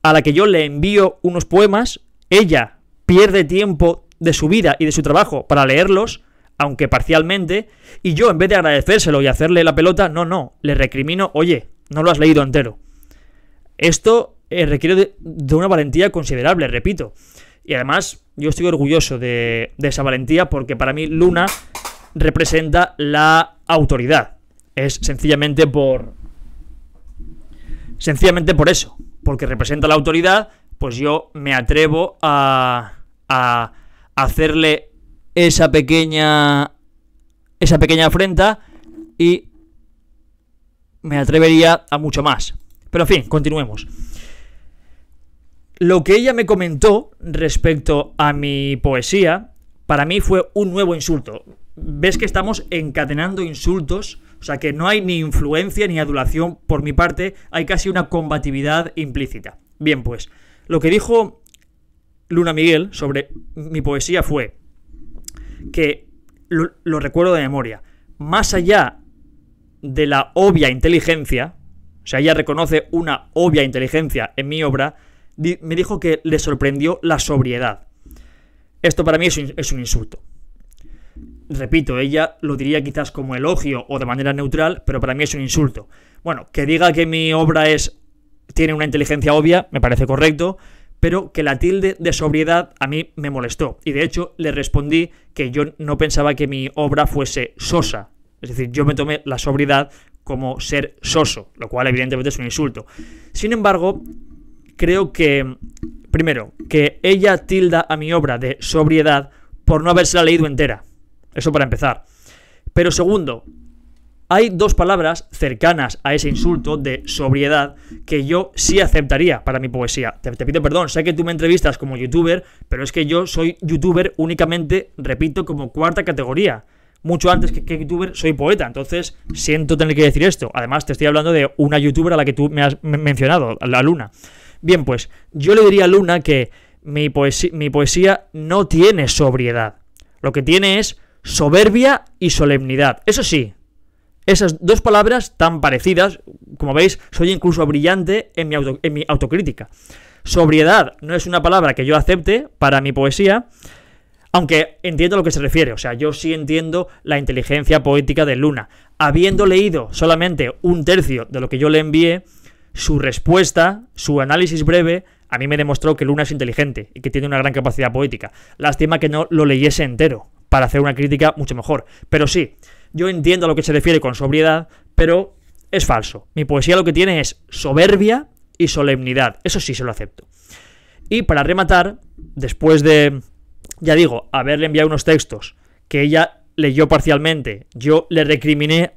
Speaker 1: a la que yo le envío unos poemas, ella pierde tiempo de su vida y de su trabajo para leerlos, aunque parcialmente, y yo en vez de agradecérselo y hacerle la pelota, no, no, le recrimino, oye, no lo has leído entero. Esto eh, requiere de, una valentía considerable, repito. Y además, yo estoy orgulloso de, de esa valentía porque para mí Luna representa la autoridad. Es sencillamente por... Sencillamente por eso. Porque representa la autoridad, pues yo me atrevo a, a hacerle esa pequeña esa pequeña afrenta y me atrevería a mucho más. Pero en fin, continuemos. Lo que ella me comentó respecto a mi poesía, para mí fue un nuevo insulto. Ves que estamos encadenando insultos, o sea que no hay ni influencia ni adulación por mi parte, hay casi una combatividad implícita. Bien, pues, lo que dijo Luna Miguel sobre mi poesía fue, que lo, recuerdo de memoria. Más allá de la obvia inteligencia, o sea, ella reconoce una obvia inteligencia en mi obra, me dijo que le sorprendió la sobriedad. Esto para mí es un, es un insulto. Repito, ella lo diría quizás como elogio o de manera neutral, pero para mí es un insulto. Bueno, que diga que mi obra es tiene una inteligencia obvia, me parece correcto, pero que la tilde de sobriedad a mí me molestó. Y de hecho le respondí que yo no pensaba que mi obra fuese sosa. Es decir, yo me tomé la sobriedad como ser soso, lo cual evidentemente es un insulto. Sin embargo, creo que, primero, que ella tilda a mi obra de sobriedad por no habérsela leído entera. Eso para empezar. Pero segundo, hay dos palabras cercanas a ese insulto de sobriedad que yo sí aceptaría para mi poesía. Te, pido perdón, sé que tú me entrevistas como youtuber, pero es que yo soy youtuber únicamente, repito, como cuarta categoría. Mucho antes que, que youtuber soy poeta, entonces siento tener que decir esto. Además, te estoy hablando de una youtuber a la que tú me has mencionado, la Luna. Bien, pues yo le diría a Luna que mi, mi poesía no tiene sobriedad. Lo que tiene es soberbia y solemnidad. Eso sí, esas dos palabras tan parecidas, como veis, soy incluso brillante en mi, autocrítica. Sobriedad no es una palabra que yo acepte para mi poesía, aunque entiendo a lo que se refiere, o sea, yo sí entiendo la inteligencia poética de Luna. Habiendo leído solamente un tercio de lo que yo le envié, su respuesta, su análisis breve, a mí me demostró que Luna es inteligente y que tiene una gran capacidad poética. Lástima que no lo leyese entero para hacer una crítica mucho mejor. Pero sí, yo entiendo a lo que se refiere con sobriedad, pero es falso. Mi poesía lo que tiene es soberbia y solemnidad. Eso sí se lo acepto. Y para rematar, después de, ya digo, haberle enviado unos textos que ella leyó parcialmente, yo le recriminé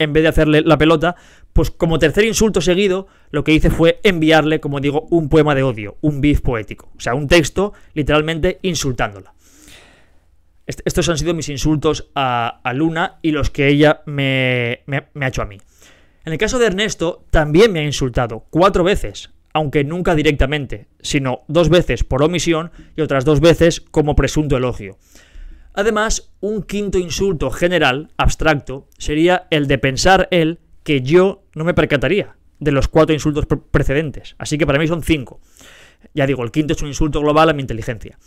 Speaker 1: en vez de hacerle la pelota, pues como tercer insulto seguido, lo que hice fue enviarle, como digo, un poema de odio, un bif poético. O sea, un texto literalmente insultándola. Estos han sido mis insultos a, Luna y los que ella me, ha hecho a mí. En el caso de Ernesto, también me ha insultado cuatro veces, aunque nunca directamente, sino dos veces por omisión y otras dos veces como presunto elogio. Además, un quinto insulto general, abstracto, sería el de pensar él que yo no me percataría de los cuatro insultos precedentes. Así que para mí son cinco. Ya digo, el quinto es un insulto global a mi inteligencia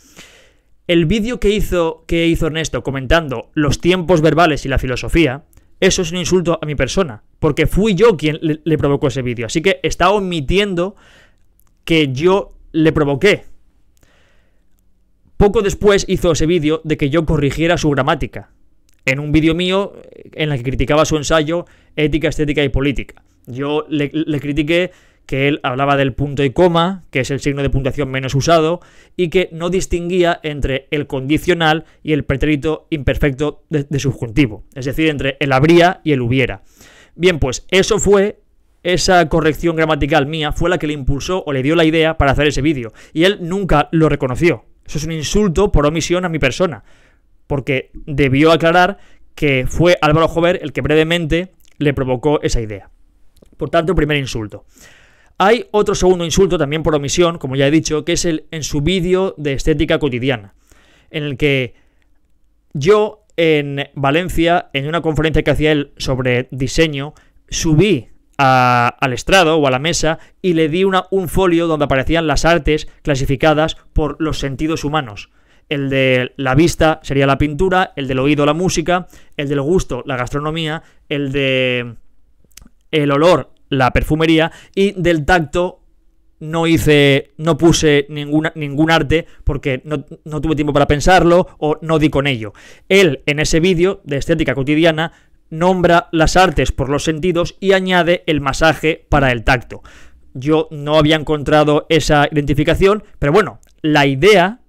Speaker 1: el vídeo que hizo, que hizo Ernesto comentando los tiempos verbales y la filosofía, eso es un insulto a mi persona, porque fui yo quien le, provocó ese vídeo. Así que está omitiendo que yo le provoqué. Poco después hizo ese vídeo de que yo corrigiera su gramática, en un vídeo mío eh, en el que criticaba su ensayo Ética, Estética y Política. Yo le, le critiqué que él hablaba del punto y coma, que es el signo de puntuación menos usado, y que no distinguía entre el condicional y el pretérito imperfecto de, subjuntivo, es decir, entre el habría y el hubiera. Bien, pues eso fue esa corrección gramatical mía fue la que le impulsó o le dio la idea para hacer ese vídeo. Y él nunca lo reconoció. Eso es un insulto por omisión a mi persona. Porque debió aclarar que fue Álvaro Jover el que brevemente le provocó esa idea. Por tanto, primer insulto. Hay otro segundo insulto, también por omisión, como ya he dicho, que es el en su vídeo de estética cotidiana, en el que yo en Valencia, en una conferencia que hacía él sobre diseño, subí al estrado o a la mesa y le di un folio donde aparecían las artes clasificadas por los sentidos humanos. El de la vista sería la pintura, el del oído la música, el del gusto la gastronomía, el de el olor la perfumería y del tacto no hice, no puse ninguna, ningún arte porque no, no, tuve tiempo para pensarlo o no di con ello. Él, en ese vídeo de estética cotidiana, nombra las artes por los sentidos y añade el masaje para el tacto. Yo no había encontrado esa identificación, pero bueno, la idea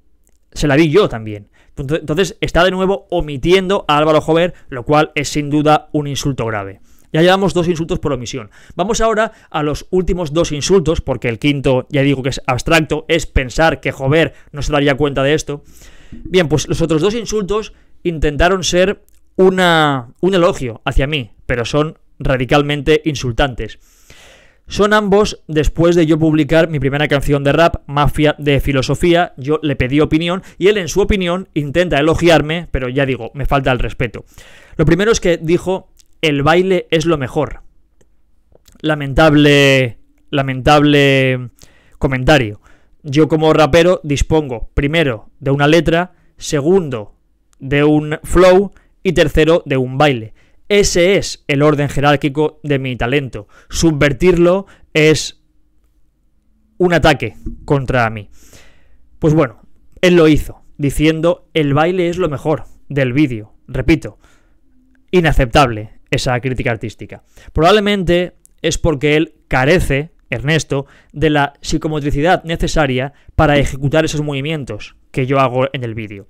Speaker 1: se la di yo también. Entonces está de nuevo omitiendo a Álvaro Jover, lo cual es sin duda un insulto grave. Ya llevamos dos insultos por omisión. Vamos ahora a los últimos dos insultos, porque el quinto, ya digo que es abstracto, es pensar que Jover no se daría cuenta de esto. Bien, pues los otros dos insultos intentaron ser una, un elogio hacia mí, pero son radicalmente insultantes. Son ambos después de yo publicar mi primera canción de rap, Mafia de Filosofía, yo le pedí opinión y él en su opinión intenta elogiarme, pero ya digo, me falta el respeto. Lo primero es que dijo el baile es lo mejor. Lamentable, lamentable comentario. Yo como rapero dispongo, primero, de una letra, segundo, de un flow y tercero, de un baile. Ese es el orden jerárquico de mi talento. Subvertirlo es un ataque contra mí. Pues bueno, él lo hizo, diciendo el baile es lo mejor del vídeo. Repito, inaceptable, esa crítica artística. Probablemente es porque él carece, Ernesto, de la psicomotricidad necesaria para ejecutar esos movimientos que yo hago en el vídeo.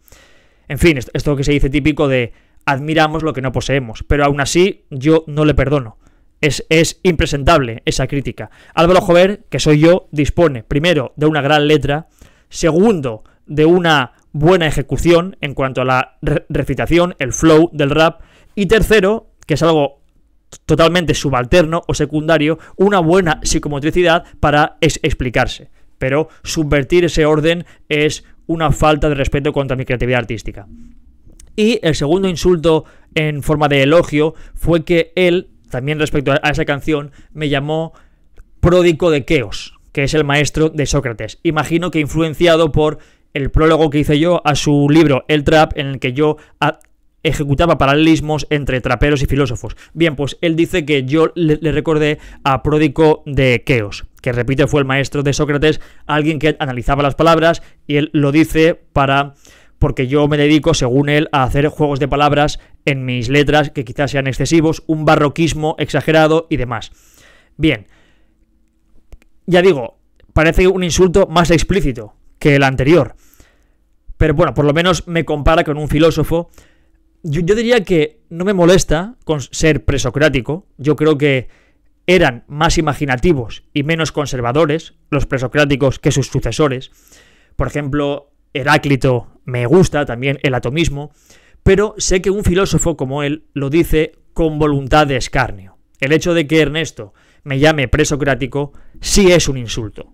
Speaker 1: En fin, esto que se dice típico de admiramos lo que no poseemos, pero aún así yo no le perdono. Es, impresentable esa crítica. Álvaro Jover, que soy yo, dispone primero de una gran letra, segundo de una buena ejecución en cuanto a la recitación, el flow del rap, y tercero que es algo totalmente subalterno o secundario, una buena psicomotricidad para explicarse. Pero subvertir ese orden es una falta de respeto contra mi creatividad artística. Y el segundo insulto en forma de elogio fue que él, también respecto a esa canción, me llamó pródico de Keos, que es el maestro de Sócrates. Imagino que influenciado por el prólogo que hice yo a su libro El Trap, en el que yo ejecutaba paralelismos entre traperos y filósofos. Bien, pues él dice que yo le, recordé a Pródico de Keos, que repite fue el maestro de Sócrates, alguien que analizaba las palabras y él lo dice para porque yo me dedico, según él, a hacer juegos de palabras en mis letras que quizás sean excesivos, un barroquismo exagerado y demás. Bien, ya digo, parece un insulto más explícito que el anterior. Pero bueno, por lo menos me compara con un filósofo yo, diría que no me molesta con ser presocrático. Yo creo que eran más imaginativos y menos conservadores los presocráticos que sus sucesores. Por ejemplo, Heráclito me gusta también el atomismo, pero sé que un filósofo como él lo dice con voluntad de escarnio. El hecho de que Ernesto me llame presocrático sí es un insulto.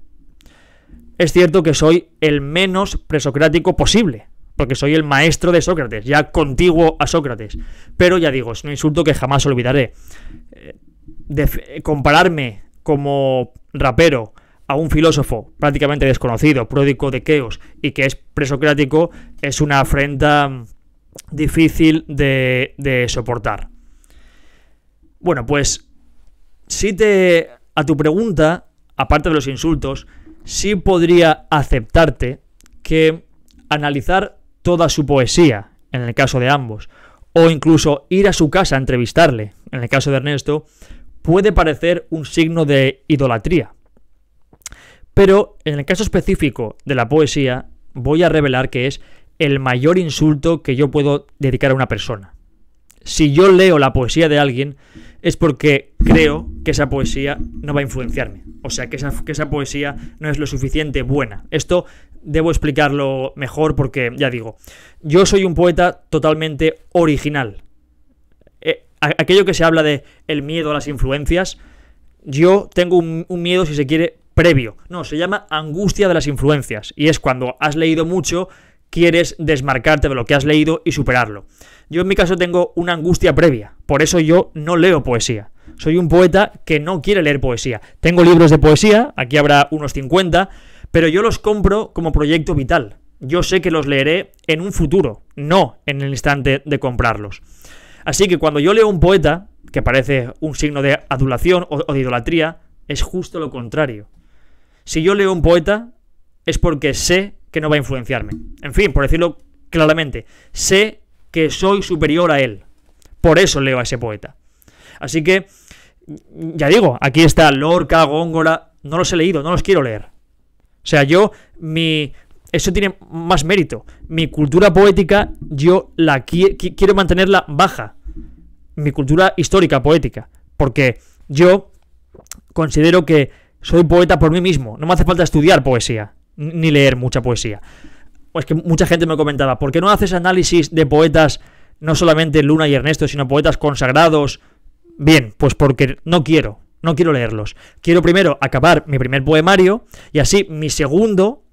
Speaker 1: Es cierto que soy el menos presocrático posible, porque soy el maestro de Sócrates, ya contigo a Sócrates. Pero ya digo, es un insulto que jamás olvidaré. Eh, compararme como rapero a un filósofo prácticamente desconocido, pródigo de Keos y que es presocrático, es una afrenta difícil de, soportar. Bueno, pues si te a tu pregunta, aparte de los insultos, sí podría aceptarte que analizar toda su poesía, en el caso de ambos, o incluso ir a su casa a entrevistarle, en el caso de Ernesto, puede parecer un signo de idolatría. Pero en el caso específico de la poesía, voy a revelar que es el mayor insulto que yo puedo dedicar a una persona. Si yo leo la poesía de alguien, es porque creo que esa poesía no va a influenciarme. O sea, que esa, poesía no es lo suficiente buena. Esto debo explicarlo mejor porque, ya digo, yo soy un poeta totalmente original. Eh, aquello que se habla de el miedo a las influencias, yo tengo un, un miedo, si se quiere, previo. No, se llama angustia de las influencias. Y es cuando has leído mucho, quieres desmarcarte de lo que has leído y superarlo. Yo en mi caso tengo una angustia previa. Por eso yo no leo poesía. Soy un poeta que no quiere leer poesía. Tengo libros de poesía, aquí habrá unos 50 pero yo los compro como proyecto vital. Yo sé que los leeré en un futuro, no en el instante de comprarlos. Así que cuando yo leo un poeta, que parece un signo de adulación o, de idolatría, es justo lo contrario. Si yo leo un poeta, es porque sé que no va a influenciarme. En fin, por decirlo claramente, sé que soy superior a él. Por eso leo a ese poeta. Así que, ya digo, aquí está Lorca, Góngora, no los he leído, no los quiero leer. O sea, yo, mi... Eso tiene más mérito. Mi cultura poética, yo la quiero mantenerla baja. Mi cultura histórica poética. Porque yo considero que soy poeta por mí mismo. No me hace falta estudiar poesía, ni leer mucha poesía. Pues que mucha gente me comentaba, ¿por qué no haces análisis de poetas, no solamente Luna y Ernesto, sino poetas consagrados? Bien, pues porque no quiero. No quiero leerlos. Quiero primero acabar mi primer poemario y así mi segundo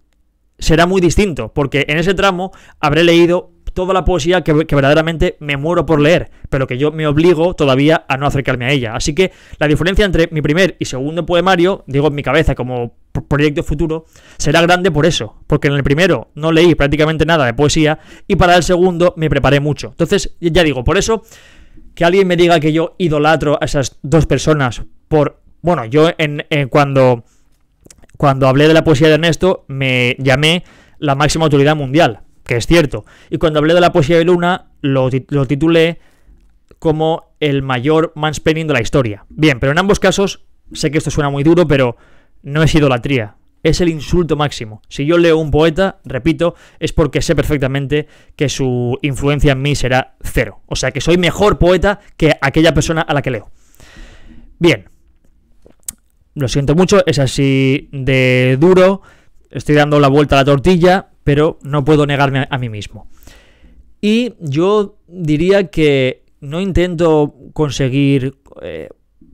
Speaker 1: será muy distinto, porque en ese tramo habré leído toda la poesía que, verdaderamente me muero por leer, pero que yo me obligo todavía a no acercarme a ella. Así que la diferencia entre mi primer y segundo poemario, digo en mi cabeza como proyecto futuro, será grande por eso, porque en el primero no leí prácticamente nada de poesía y para el segundo me preparé mucho. Entonces, ya digo, por eso que alguien me diga que yo idolatro a esas dos personas por... Bueno, yo en, cuando, cuando hablé de la poesía de Ernesto me llamé la máxima autoridad mundial, que es cierto. Y cuando hablé de la poesía de Luna lo, lo titulé como el mayor mansplaining de la historia. Bien, pero en ambos casos, sé que esto suena muy duro, pero no es idolatría es el insulto máximo. Si yo leo un poeta, repito, es porque sé perfectamente que su influencia en mí será cero. O sea, que soy mejor poeta que aquella persona a la que leo. Bien. Lo siento mucho, es así de duro. Estoy dando la vuelta a la tortilla, pero no puedo negarme a mí mismo. Y yo diría que no intento conseguir eh,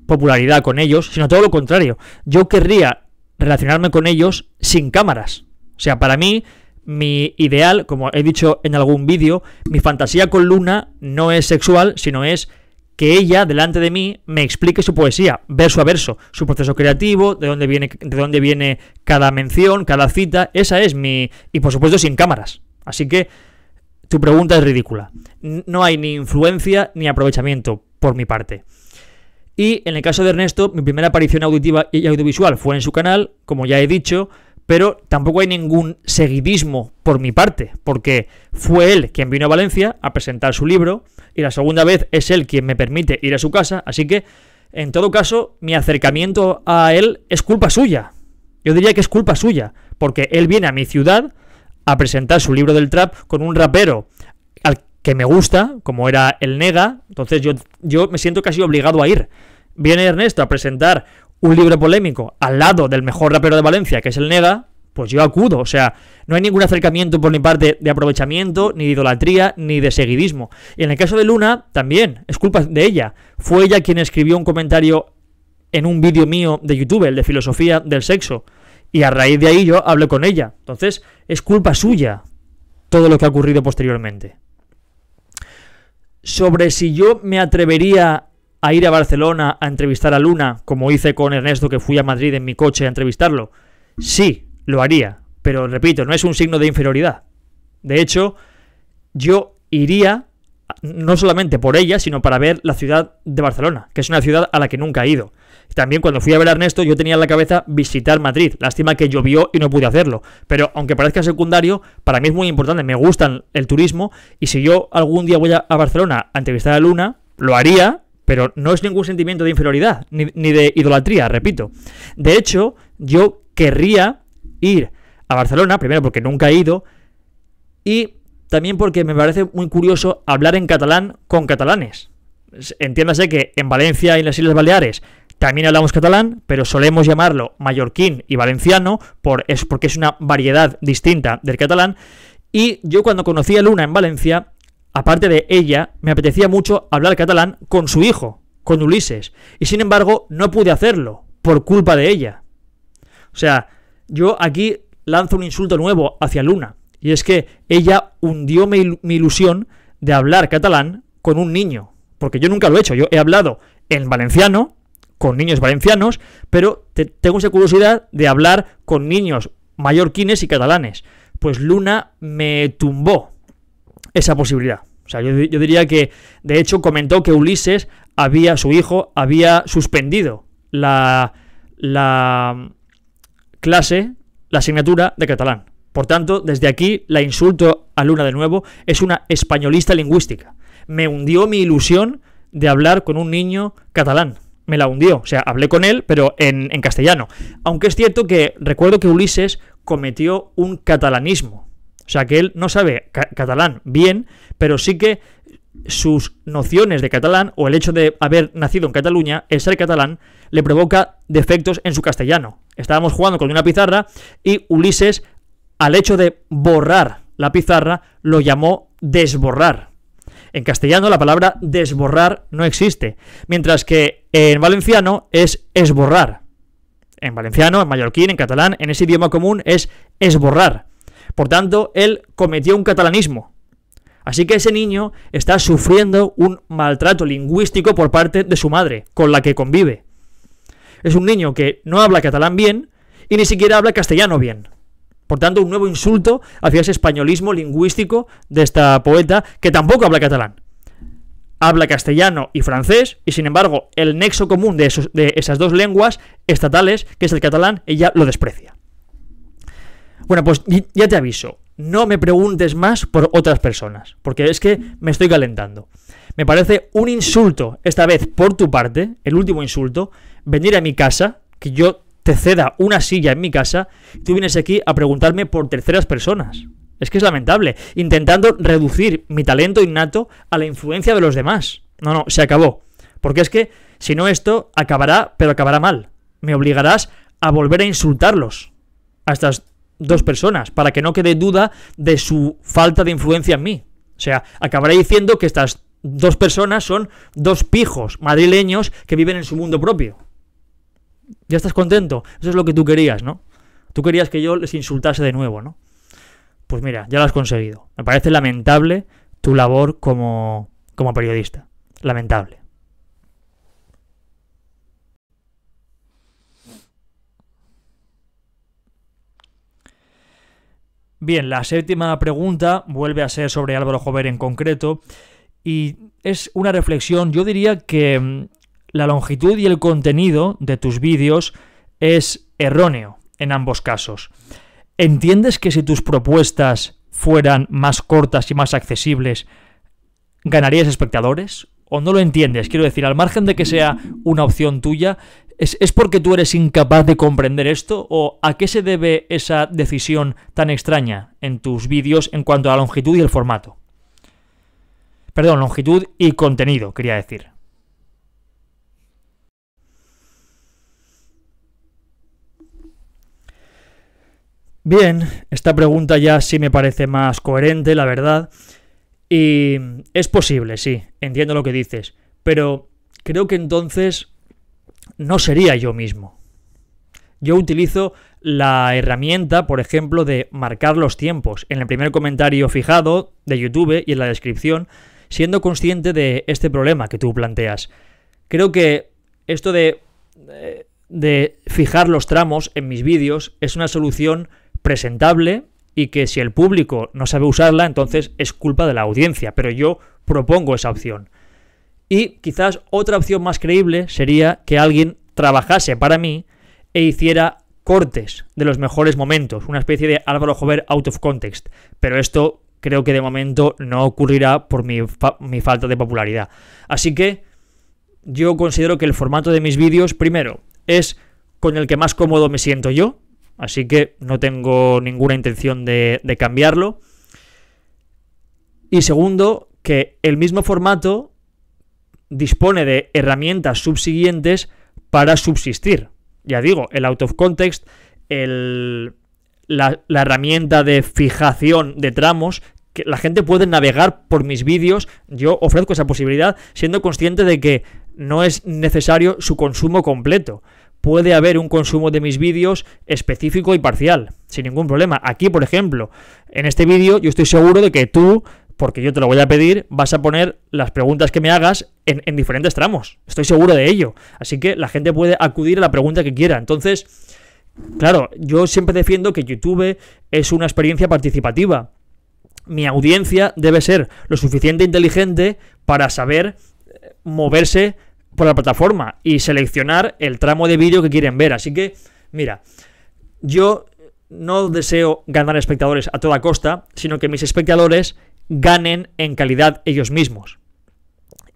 Speaker 1: popularidad con ellos, sino todo lo contrario. Yo querría relacionarme con ellos sin cámaras. O sea, para mí, mi ideal, como he dicho en algún vídeo, mi fantasía con Luna no es sexual, sino es que ella, delante de mí, me explique su poesía, verso a verso, su proceso creativo, de dónde viene, de dónde viene cada mención, cada cita. Esa es mi. Y por supuesto, sin cámaras. Así que tu pregunta es ridícula. No hay ni influencia ni aprovechamiento por mi parte. Y en el caso de Ernesto, mi primera aparición auditiva y audiovisual fue en su canal, como ya he dicho, pero tampoco hay ningún seguidismo por mi parte, porque fue él quien vino a Valencia a presentar su libro y la segunda vez es él quien me permite ir a su casa, así que en todo caso mi acercamiento a él es culpa suya. Yo diría que es culpa suya, porque él viene a mi ciudad a presentar su libro del trap con un rapero que me gusta, como era el Nega, entonces yo, yo me siento casi obligado a ir. Viene Ernesto a presentar un libro polémico al lado del mejor rapero de Valencia, que es el Nega, pues yo acudo. O sea, no hay ningún acercamiento por mi parte de aprovechamiento, ni de idolatría, ni de seguidismo. Y en el caso de Luna, también, es culpa de ella. Fue ella quien escribió un comentario en un vídeo mío de YouTube, el de filosofía del sexo. Y a raíz de ahí yo hablé con ella. Entonces, es culpa suya todo lo que ha ocurrido posteriormente sobre si yo me atrevería a ir a Barcelona a entrevistar a Luna, como hice con Ernesto que fui a Madrid en mi coche a entrevistarlo. Sí, lo haría, pero repito, no es un signo de inferioridad. De hecho, yo iría no solamente por ella, sino para ver la ciudad de Barcelona, que es una ciudad a la que nunca he ido. También cuando fui a ver a Ernesto yo tenía en la cabeza visitar Madrid. Lástima que llovió y no pude hacerlo. Pero aunque parezca secundario, para mí es muy importante. Me gusta el turismo y si yo algún día voy a, Barcelona a entrevistar a Luna, lo haría. Pero no es ningún sentimiento de inferioridad, ni, ni de idolatría, repito. De hecho, yo querría ir a Barcelona, primero porque nunca he ido, y también porque me parece muy curioso hablar en catalán con catalanes. Entiéndase que en Valencia y en las Islas Baleares también hablamos catalán, pero solemos llamarlo mallorquín y valenciano por, es porque es una variedad distinta del catalán. Y yo cuando conocí a Luna en Valencia, aparte de ella, me apetecía mucho hablar catalán con su hijo, con Ulises. Y sin embargo, no pude hacerlo por culpa de ella. O sea, yo aquí lanzo un insulto nuevo hacia Luna. Y es que ella hundió mi, mi ilusión de hablar catalán con un niño. Porque yo nunca lo he hecho. Yo he hablado en valenciano con niños valencianos, pero tengo esa curiosidad de hablar con niños mallorquines y catalanes. Pues Luna me tumbó esa posibilidad. O sea, yo, diría que, de hecho, comentó que Ulises había, su hijo, había suspendido la, la mm, clase, la asignatura de catalán. Por tanto, desde aquí la insulto a Luna de nuevo, es una españolista lingüística. Me hundió mi ilusión de hablar con un niño catalán me la hundió. O sea, hablé con él, pero en, castellano. Aunque es cierto que recuerdo que Ulises cometió un catalanismo. O sea, que él no sabe catalán bien, pero sí que sus nociones de catalán o el hecho de haber nacido en Cataluña, el ser catalán, le provoca defectos en su castellano. Estábamos jugando con una pizarra y Ulises, al hecho de borrar la pizarra, lo llamó desborrar. En castellano la palabra desborrar no existe, mientras que en valenciano es esborrar. En valenciano, en mallorquín, en catalán, en ese idioma común es esborrar. Por tanto, él cometió un catalanismo. Así que ese niño está sufriendo un maltrato lingüístico por parte de su madre, con la que convive. Es un niño que no habla catalán bien y ni siquiera habla castellano bien. Por tanto, un nuevo insulto hacia ese españolismo lingüístico de esta poeta que tampoco habla catalán. Habla castellano y francés, y sin embargo, el nexo común de, de esas dos lenguas estatales, que es el catalán, ella lo desprecia. Bueno, pues ya te aviso, no me preguntes más por otras personas, porque es que me estoy calentando. Me parece un insulto, esta vez por tu parte, el último insulto, venir a mi casa, que yo te ceda una silla en mi casa, tú vienes aquí a preguntarme por terceras personas. Es que es lamentable, intentando reducir mi talento innato a la influencia de los demás. No, no, se acabó. Porque es que, si no, esto acabará, pero acabará mal. Me obligarás a volver a insultarlos, a estas dos personas, para que no quede duda de su falta de influencia en mí. O sea, acabaré diciendo que estas dos personas son dos pijos madrileños que viven en su mundo propio. Ya estás contento. Eso es lo que tú querías, ¿no? Tú querías que yo les insultase de nuevo, ¿no? Pues mira, ya lo has conseguido. Me parece lamentable tu labor como, como periodista. Lamentable. Bien, la séptima pregunta vuelve a ser sobre Álvaro Jover en concreto y es una reflexión, yo diría que la longitud y el contenido de tus vídeos es erróneo en ambos casos. ¿Entiendes que si tus propuestas fueran más cortas y más accesibles, ganarías espectadores? ¿O no lo entiendes? Quiero decir, al margen de que sea una opción tuya, ¿es, porque tú eres incapaz de comprender esto? ¿O a qué se debe esa decisión tan extraña en tus vídeos en cuanto a la longitud y el formato? Perdón, longitud y contenido, quería decir. Bien, esta pregunta ya sí me parece más coherente, la verdad. Y es posible, sí, entiendo lo que dices, pero creo que entonces no sería yo mismo. Yo utilizo la herramienta, por ejemplo, de marcar los tiempos en el primer comentario fijado de YouTube y en la descripción, siendo consciente de este problema que tú planteas. Creo que esto de, eh, de, fijar los tramos en mis vídeos es una solución presentable y que si el público no sabe usarla, entonces es culpa de la audiencia, pero yo propongo esa opción. Y quizás otra opción más creíble sería que alguien trabajase para mí e hiciera cortes de los mejores momentos, una especie de Álvaro Jover out of context, pero esto creo que de momento no ocurrirá por mi, mi falta de popularidad. Así que yo considero que el formato de mis vídeos, primero, es con el que más cómodo me siento yo, Así que no tengo ninguna intención de, cambiarlo. Y segundo, que el mismo formato dispone de herramientas subsiguientes para subsistir. Ya digo, el out of context, la, herramienta de fijación de tramos, que la gente puede navegar por mis vídeos, yo ofrezco esa posibilidad siendo consciente de que no es necesario su consumo completo puede haber un consumo de mis vídeos específico y parcial, sin ningún problema. Aquí, por ejemplo, en este vídeo yo estoy seguro de que tú, porque yo te lo voy a pedir, vas a poner las preguntas que me hagas en, diferentes tramos. Estoy seguro de ello. Así que la gente puede acudir a la pregunta que quiera. Entonces, claro, yo siempre defiendo que YouTube es una experiencia participativa. Mi audiencia debe ser lo suficiente inteligente para saber eh, moverse por la plataforma y seleccionar el tramo de vídeo que quieren ver. Así que, mira, yo no deseo ganar espectadores a toda costa, sino que mis espectadores ganen en calidad ellos mismos.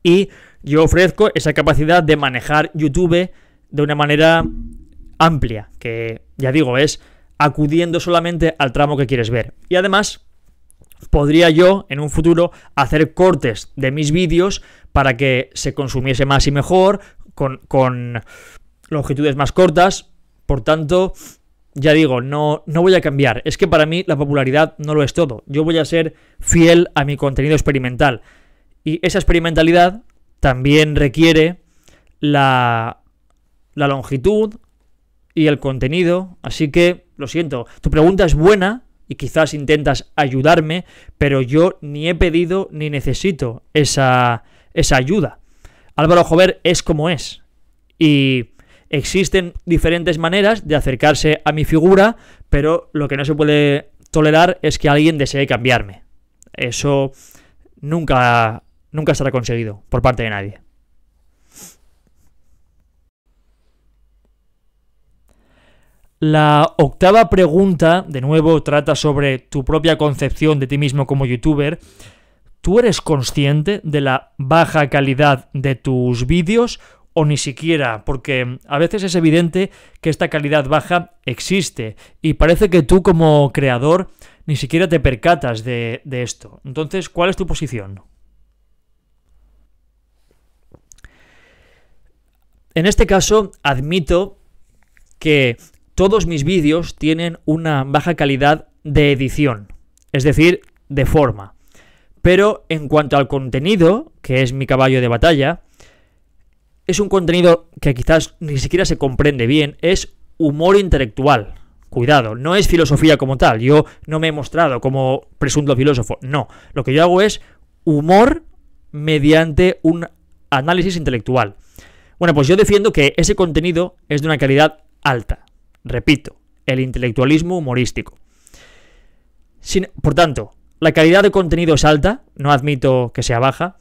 Speaker 1: Y yo ofrezco esa capacidad de manejar YouTube de una manera amplia, que ya digo, es acudiendo solamente al tramo que quieres ver. Y además, podría yo en un futuro hacer cortes de mis vídeos para que se consumiese más y mejor, con, longitudes más cortas. Por tanto, ya digo, no, no voy a cambiar. Es que para mí la popularidad no lo es todo. Yo voy a ser fiel a mi contenido experimental. Y esa experimentalidad también requiere la, la longitud y el contenido. Así que, lo siento, tu pregunta es buena, y quizás intentas ayudarme, pero yo ni he pedido ni necesito esa, esa ayuda. Álvaro Jover es como es. Y existen diferentes maneras de acercarse a mi figura, pero lo que no se puede tolerar es que alguien desee cambiarme. Eso nunca, nunca estará conseguido por parte de nadie. La octava pregunta, de nuevo, trata sobre tu propia concepción de ti mismo como youtuber. ¿Tú eres consciente de la baja calidad de tus vídeos o ni siquiera, porque a veces es evidente que esta calidad baja existe y parece que tú como creador ni siquiera te percatas de, esto. Entonces, ¿cuál es tu posición? En este caso, admito que todos mis vídeos tienen una baja calidad de edición, es decir, de forma. Pero en cuanto al contenido, que es mi caballo de batalla, es un contenido que quizás ni siquiera se comprende bien, es humor intelectual. Cuidado, no es filosofía como tal, yo no me he mostrado como presunto filósofo, no, lo que yo hago es humor mediante un análisis intelectual. Bueno, pues yo defiendo que ese contenido es de una calidad alta. Repito, el intelectualismo humorístico. por tanto, la calidad de contenido es alta, no admito que sea baja.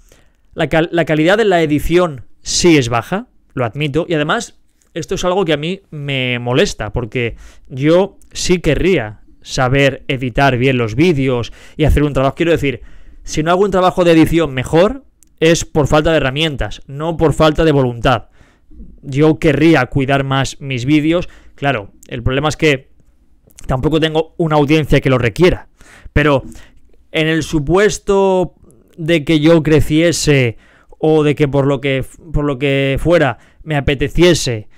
Speaker 1: La, la, calidad de la edición sí es baja, lo admito. Y además, esto es algo que a mí me molesta, porque yo sí querría saber editar bien los vídeos y hacer un trabajo. Quiero decir, si no hago un trabajo de edición mejor, es por falta de herramientas, no por falta de voluntad. Yo querría cuidar más mis vídeos Claro, el problema es que tampoco tengo una audiencia que lo requiera. Pero en el supuesto de que yo creciese o de que por lo que por lo que fuera me apeteciese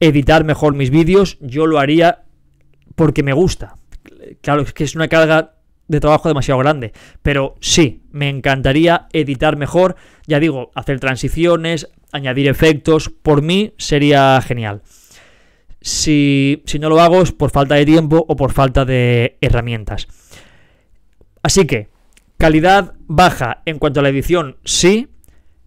Speaker 1: editar mejor mis vídeos, yo lo haría porque me gusta. Claro, es que es una carga de trabajo demasiado grande, pero sí, me encantaría editar mejor, ya digo, hacer transiciones, añadir efectos, por mí sería genial. Si, no lo hago es por falta de tiempo o por falta de herramientas. Así que, calidad baja en cuanto a la edición, sí.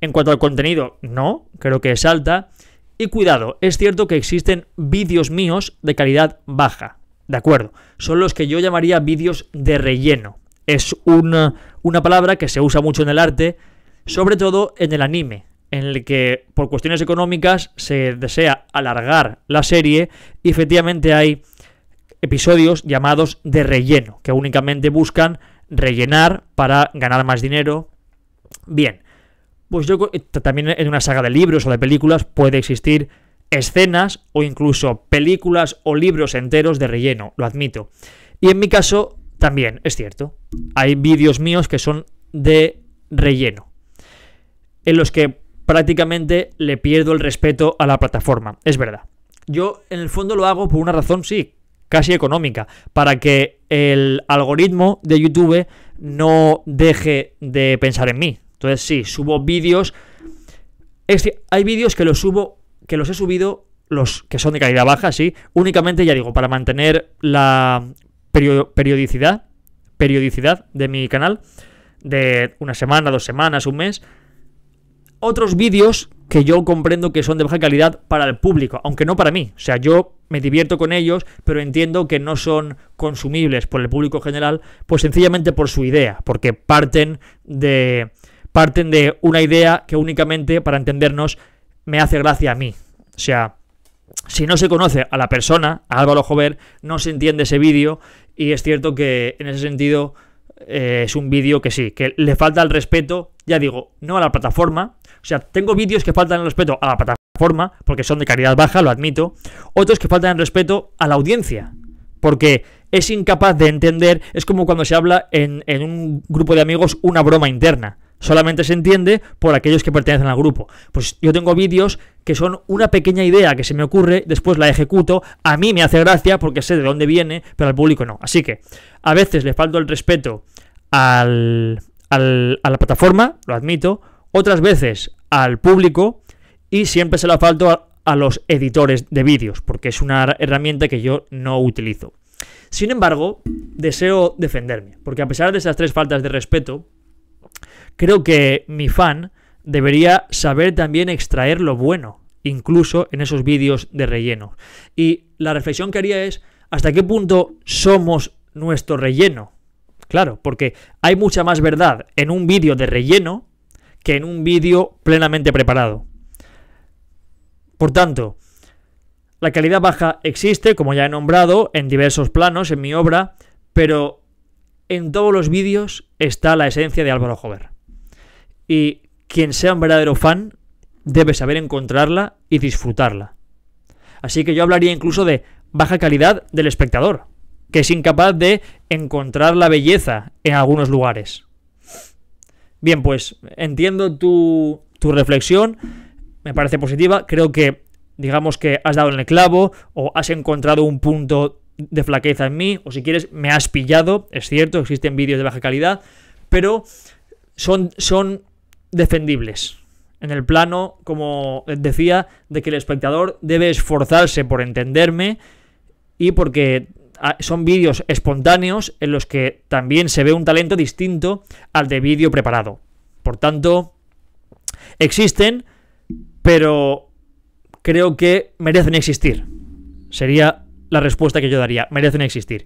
Speaker 1: En cuanto al contenido, no. Creo que es alta. Y cuidado, es cierto que existen vídeos míos de calidad baja. De acuerdo. Son los que yo llamaría vídeos de relleno. Es una palabra que se usa mucho en el arte, sobre todo en el anime en el que por cuestiones económicas se desea alargar la serie y efectivamente hay episodios llamados de relleno, que únicamente buscan rellenar para ganar más dinero. Bien, pues yo eh, también en una saga de libros o de películas puede existir escenas o incluso películas o libros enteros de relleno, lo admito. Y en mi caso también, es cierto, hay vídeos míos que son de relleno, en los que prácticamente le pierdo el respeto a la plataforma. Es verdad. Yo en el fondo lo hago por una razón, sí, casi económica, para que el algoritmo de YouTube no deje de pensar en mí. Entonces sí, subo vídeos. Es hay vídeos que los subo, que los he subido, los que son de calidad baja, sí, únicamente, ya digo, para mantener la periodicidad, periodicidad de mi canal, de una semana, dos semanas, un mes otros vídeos que yo comprendo que son de baja calidad para el público, aunque no para mí. O sea, yo me divierto con ellos, pero entiendo que no son consumibles por el público general, pues sencillamente por su idea, porque parten de parten de una idea que únicamente para entendernos me hace gracia a mí. O sea, si no se conoce a la persona, a Álvaro Jover, no se entiende ese vídeo y es cierto que en ese sentido eh, es un vídeo que sí, que le falta el respeto, ya digo, no a la plataforma, o sea, tengo vídeos que faltan el respeto a la plataforma, porque son de calidad baja, lo admito. Otros que faltan el respeto a la audiencia, porque es incapaz de entender, es como cuando se habla en, en un grupo de amigos una broma interna. Solamente se entiende por aquellos que pertenecen al grupo. Pues yo tengo vídeos que son una pequeña idea que se me ocurre, después la ejecuto, a mí me hace gracia porque sé de dónde viene, pero al público no. Así que a veces le falto el respeto al, a la plataforma, lo admito, otras veces al público y siempre se la falto a, a los editores de vídeos, porque es una herramienta que yo no utilizo. Sin embargo, deseo defenderme, porque a pesar de esas tres faltas de respeto, creo que mi fan debería saber también extraer lo bueno, incluso en esos vídeos de relleno. Y la reflexión que haría es, ¿hasta qué punto somos nuestro relleno? Claro, porque hay mucha más verdad en un vídeo de relleno que en un vídeo plenamente preparado. Por tanto, la calidad baja existe, como ya he nombrado, en diversos planos en mi obra, pero en todos los vídeos está la esencia de Álvaro Jover. Y quien sea un verdadero fan debe saber encontrarla y disfrutarla. Así que yo hablaría incluso de baja calidad del espectador, que es incapaz de encontrar la belleza en algunos lugares. Bien, pues entiendo tu, reflexión, me parece positiva, creo que digamos que has dado en el clavo o has encontrado un punto de flaqueza en mí, o si quieres, me has pillado, es cierto, existen vídeos de baja calidad, pero son, son defendibles. En el plano, como decía, de que el espectador debe esforzarse por entenderme y porque son vídeos espontáneos en los que también se ve un talento distinto al de vídeo preparado. Por tanto, existen, pero creo que merecen existir. Sería la respuesta que yo daría, merecen existir.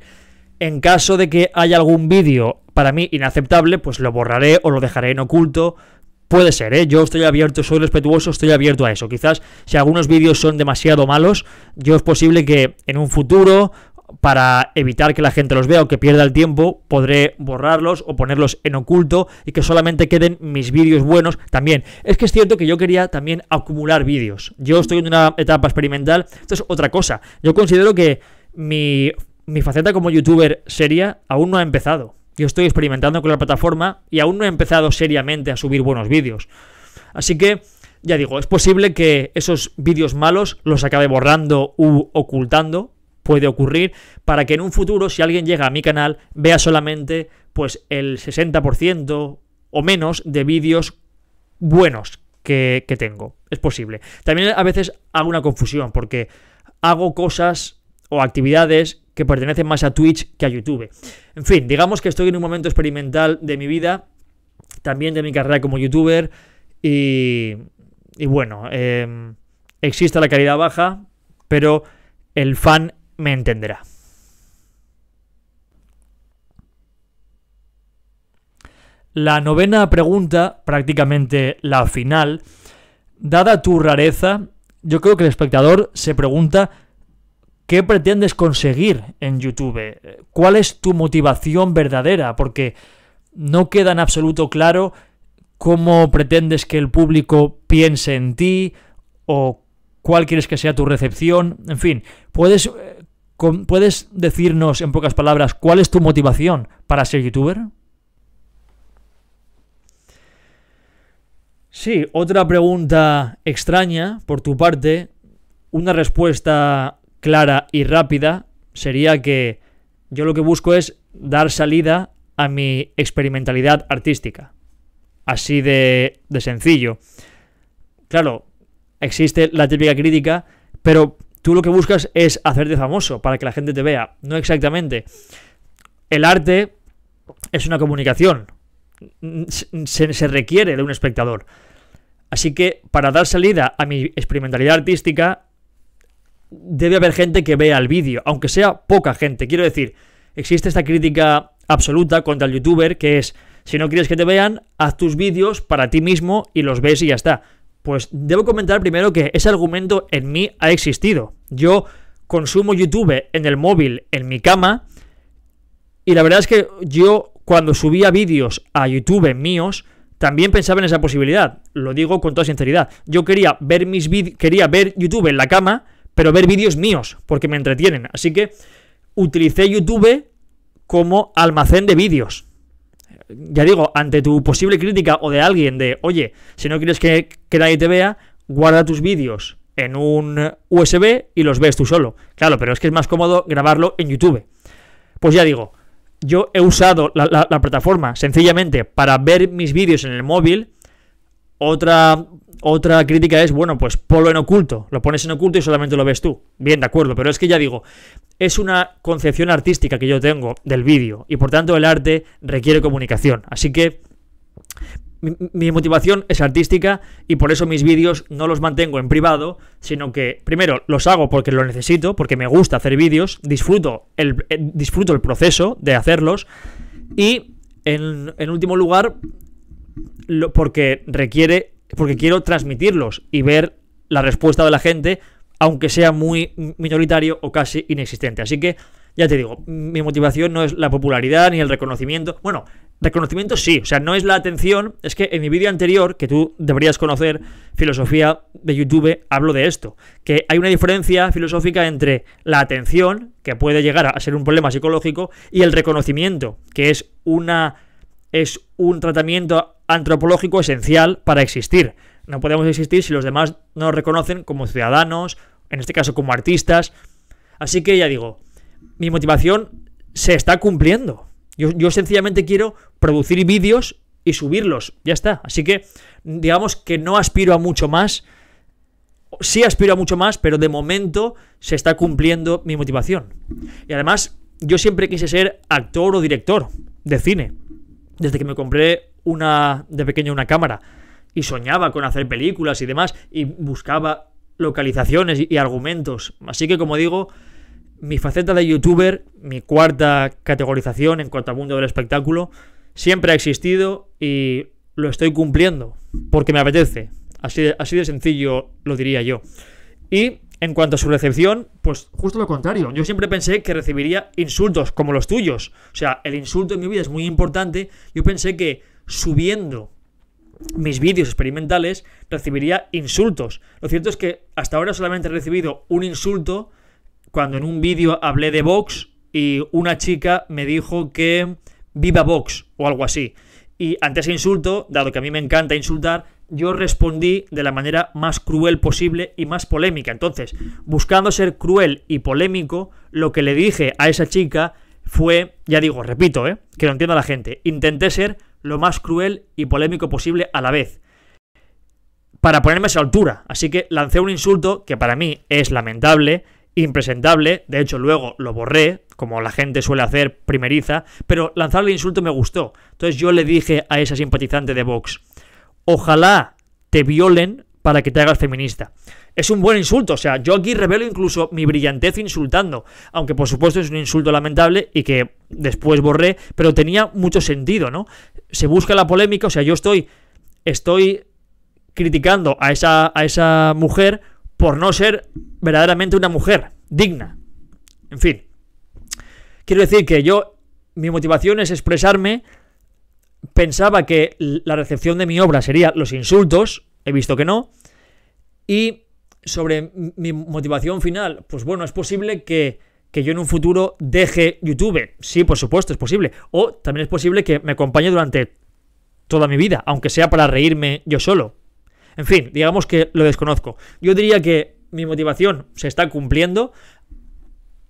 Speaker 1: En caso de que haya algún vídeo para mí inaceptable, pues lo borraré o lo dejaré en oculto. Puede ser, ¿eh? yo estoy abierto, soy respetuoso, estoy abierto a eso. Quizás si algunos vídeos son demasiado malos, yo es posible que en un futuro para evitar que la gente los vea o que pierda el tiempo, podré borrarlos o ponerlos en oculto y que solamente queden mis vídeos buenos también. Es que es cierto que yo quería también acumular vídeos. Yo estoy en una etapa experimental, esto es otra cosa. Yo considero que mi, mi faceta como youtuber seria aún no ha empezado. Yo estoy experimentando con la plataforma y aún no he empezado seriamente a subir buenos vídeos. Así que ya digo, es posible que esos vídeos malos los acabe borrando u ocultando, puede ocurrir para que en un futuro, si alguien llega a mi canal, vea solamente pues el 60% o menos de vídeos buenos que, tengo. Es posible. También a veces hago una confusión porque hago cosas o actividades que pertenecen más a Twitch que a YouTube. En fin, digamos que estoy en un momento experimental de mi vida, también de mi carrera como youtuber, y, bueno, em, existe la calidad baja, pero el fan me entenderá. La novena pregunta, prácticamente la final, dada tu rareza, yo creo que el espectador se pregunta qué pretendes conseguir en YouTube, cuál es tu motivación verdadera, porque no queda en absoluto claro cómo pretendes que el público piense en ti o cuál quieres que sea tu recepción, en fin, puedes eh, ¿Puedes decirnos en pocas palabras cuál es tu motivación para ser youtuber? Sí, otra pregunta extraña por tu parte. Una respuesta clara y rápida sería que yo lo que busco es dar salida a mi experimentalidad artística. Así de, sencillo. Claro, existe la típica crítica, pero tú lo que buscas es hacerte famoso para que la gente te vea. No exactamente. El arte es una comunicación. Mm, se, requiere de un espectador. Así que para dar salida a mi experimentalidad artística, debe haber gente que vea el vídeo, aunque sea poca gente. Quiero decir, existe esta crítica absoluta contra el youtuber que es, si no quieres que te vean, haz tus vídeos para ti mismo y los ves y ya está. Pues debo comentar primero que ese argumento en mí ha existido. Yo consumo YouTube en el móvil, en mi cama, y la verdad es que yo cuando subía vídeos a YouTube míos, también pensaba en esa posibilidad. Lo digo con toda sinceridad. Yo quería ver mis quería ver YouTube en la cama, pero ver vídeos míos, porque me entretienen. Así que utilicé YouTube como almacén de vídeos ya digo, ante tu posible crítica o de alguien de, oye, si no quieres que, nadie te vea, guarda tus vídeos en un USB y los ves tú solo. Claro, pero es que es más cómodo grabarlo en YouTube. Pues ya digo, yo he usado la, la plataforma sencillamente para ver mis vídeos en el móvil otra, otra crítica es, bueno, pues ponlo en oculto, lo pones en oculto y solamente lo ves tú. Bien, de acuerdo, pero es que ya digo, es una concepción artística que yo tengo del vídeo y por tanto el arte requiere comunicación. Así que mi, motivación es artística y por eso mis vídeos no los mantengo en privado, sino que primero los hago porque lo necesito, porque me gusta hacer vídeos, disfruto el, eh, disfruto el proceso de hacerlos y en, en, último lugar, lo, porque requiere, porque quiero transmitirlos y ver la respuesta de la gente, aunque sea muy minoritario o casi inexistente. Así que, ya te digo, mi motivación no es la popularidad ni el reconocimiento. Bueno, reconocimiento sí, o sea, no es la atención. Es que en mi vídeo anterior, que tú deberías conocer, filosofía de YouTube, hablo de esto. Que hay una diferencia filosófica entre la atención, que puede llegar a ser un problema psicológico, y el reconocimiento, que es una es un tratamiento antropológico esencial para existir. No podemos existir si los demás no nos reconocen como ciudadanos, en este caso como artistas. Así que ya digo, mi motivación se está cumpliendo. Yo, sencillamente quiero producir vídeos y subirlos. Ya está. Así que digamos que no aspiro a mucho más. Sí aspiro a mucho más, pero de momento se está cumpliendo mi motivación. Y además, yo siempre quise ser actor o director de cine desde que me compré una de pequeño una cámara y soñaba con hacer películas y demás y buscaba localizaciones y, argumentos. Así que como digo, mi faceta de youtuber, mi cuarta categorización en cuanto al mundo del espectáculo, siempre ha existido y lo estoy cumpliendo porque me apetece. Así, así de sencillo lo diría yo. Y en cuanto a su recepción, pues justo lo contrario. Yo siempre pensé que recibiría insultos como los tuyos. O sea, el insulto en mi vida es muy importante. Yo pensé que subiendo mis vídeos experimentales recibiría insultos. Lo cierto es que hasta ahora solamente he recibido un insulto cuando en un vídeo hablé de Vox y una chica me dijo que viva Vox o algo así. Y ante ese insulto, dado que a mí me encanta insultar, yo respondí de la manera más cruel posible y más polémica. Entonces, buscando ser cruel y polémico, lo que le dije a esa chica fue, ya digo, repito, eh, que lo entienda la gente, intenté ser lo más cruel y polémico posible a la vez, para ponerme a esa altura. Así que lancé un insulto que para mí es lamentable, impresentable, de hecho luego lo borré, como la gente suele hacer primeriza, pero lanzar el insulto me gustó. Entonces yo le dije a esa simpatizante de Vox, ojalá te violen para que te hagas feminista. Es un buen insulto, o sea, yo aquí revelo incluso mi brillantez insultando, aunque por supuesto es un insulto lamentable y que después borré, pero tenía mucho sentido, ¿no? Se busca la polémica, o sea, yo estoy, estoy criticando a esa, a esa mujer por no ser verdaderamente una mujer digna. En fin, quiero decir que yo, mi motivación es expresarme pensaba que la recepción de mi obra sería los insultos, he visto que no, y sobre mi motivación final, pues bueno, es posible que, yo en un futuro deje YouTube, sí, por supuesto, es posible, o también es posible que me acompañe durante toda mi vida, aunque sea para reírme yo solo. En fin, digamos que lo desconozco. Yo diría que mi motivación se está cumpliendo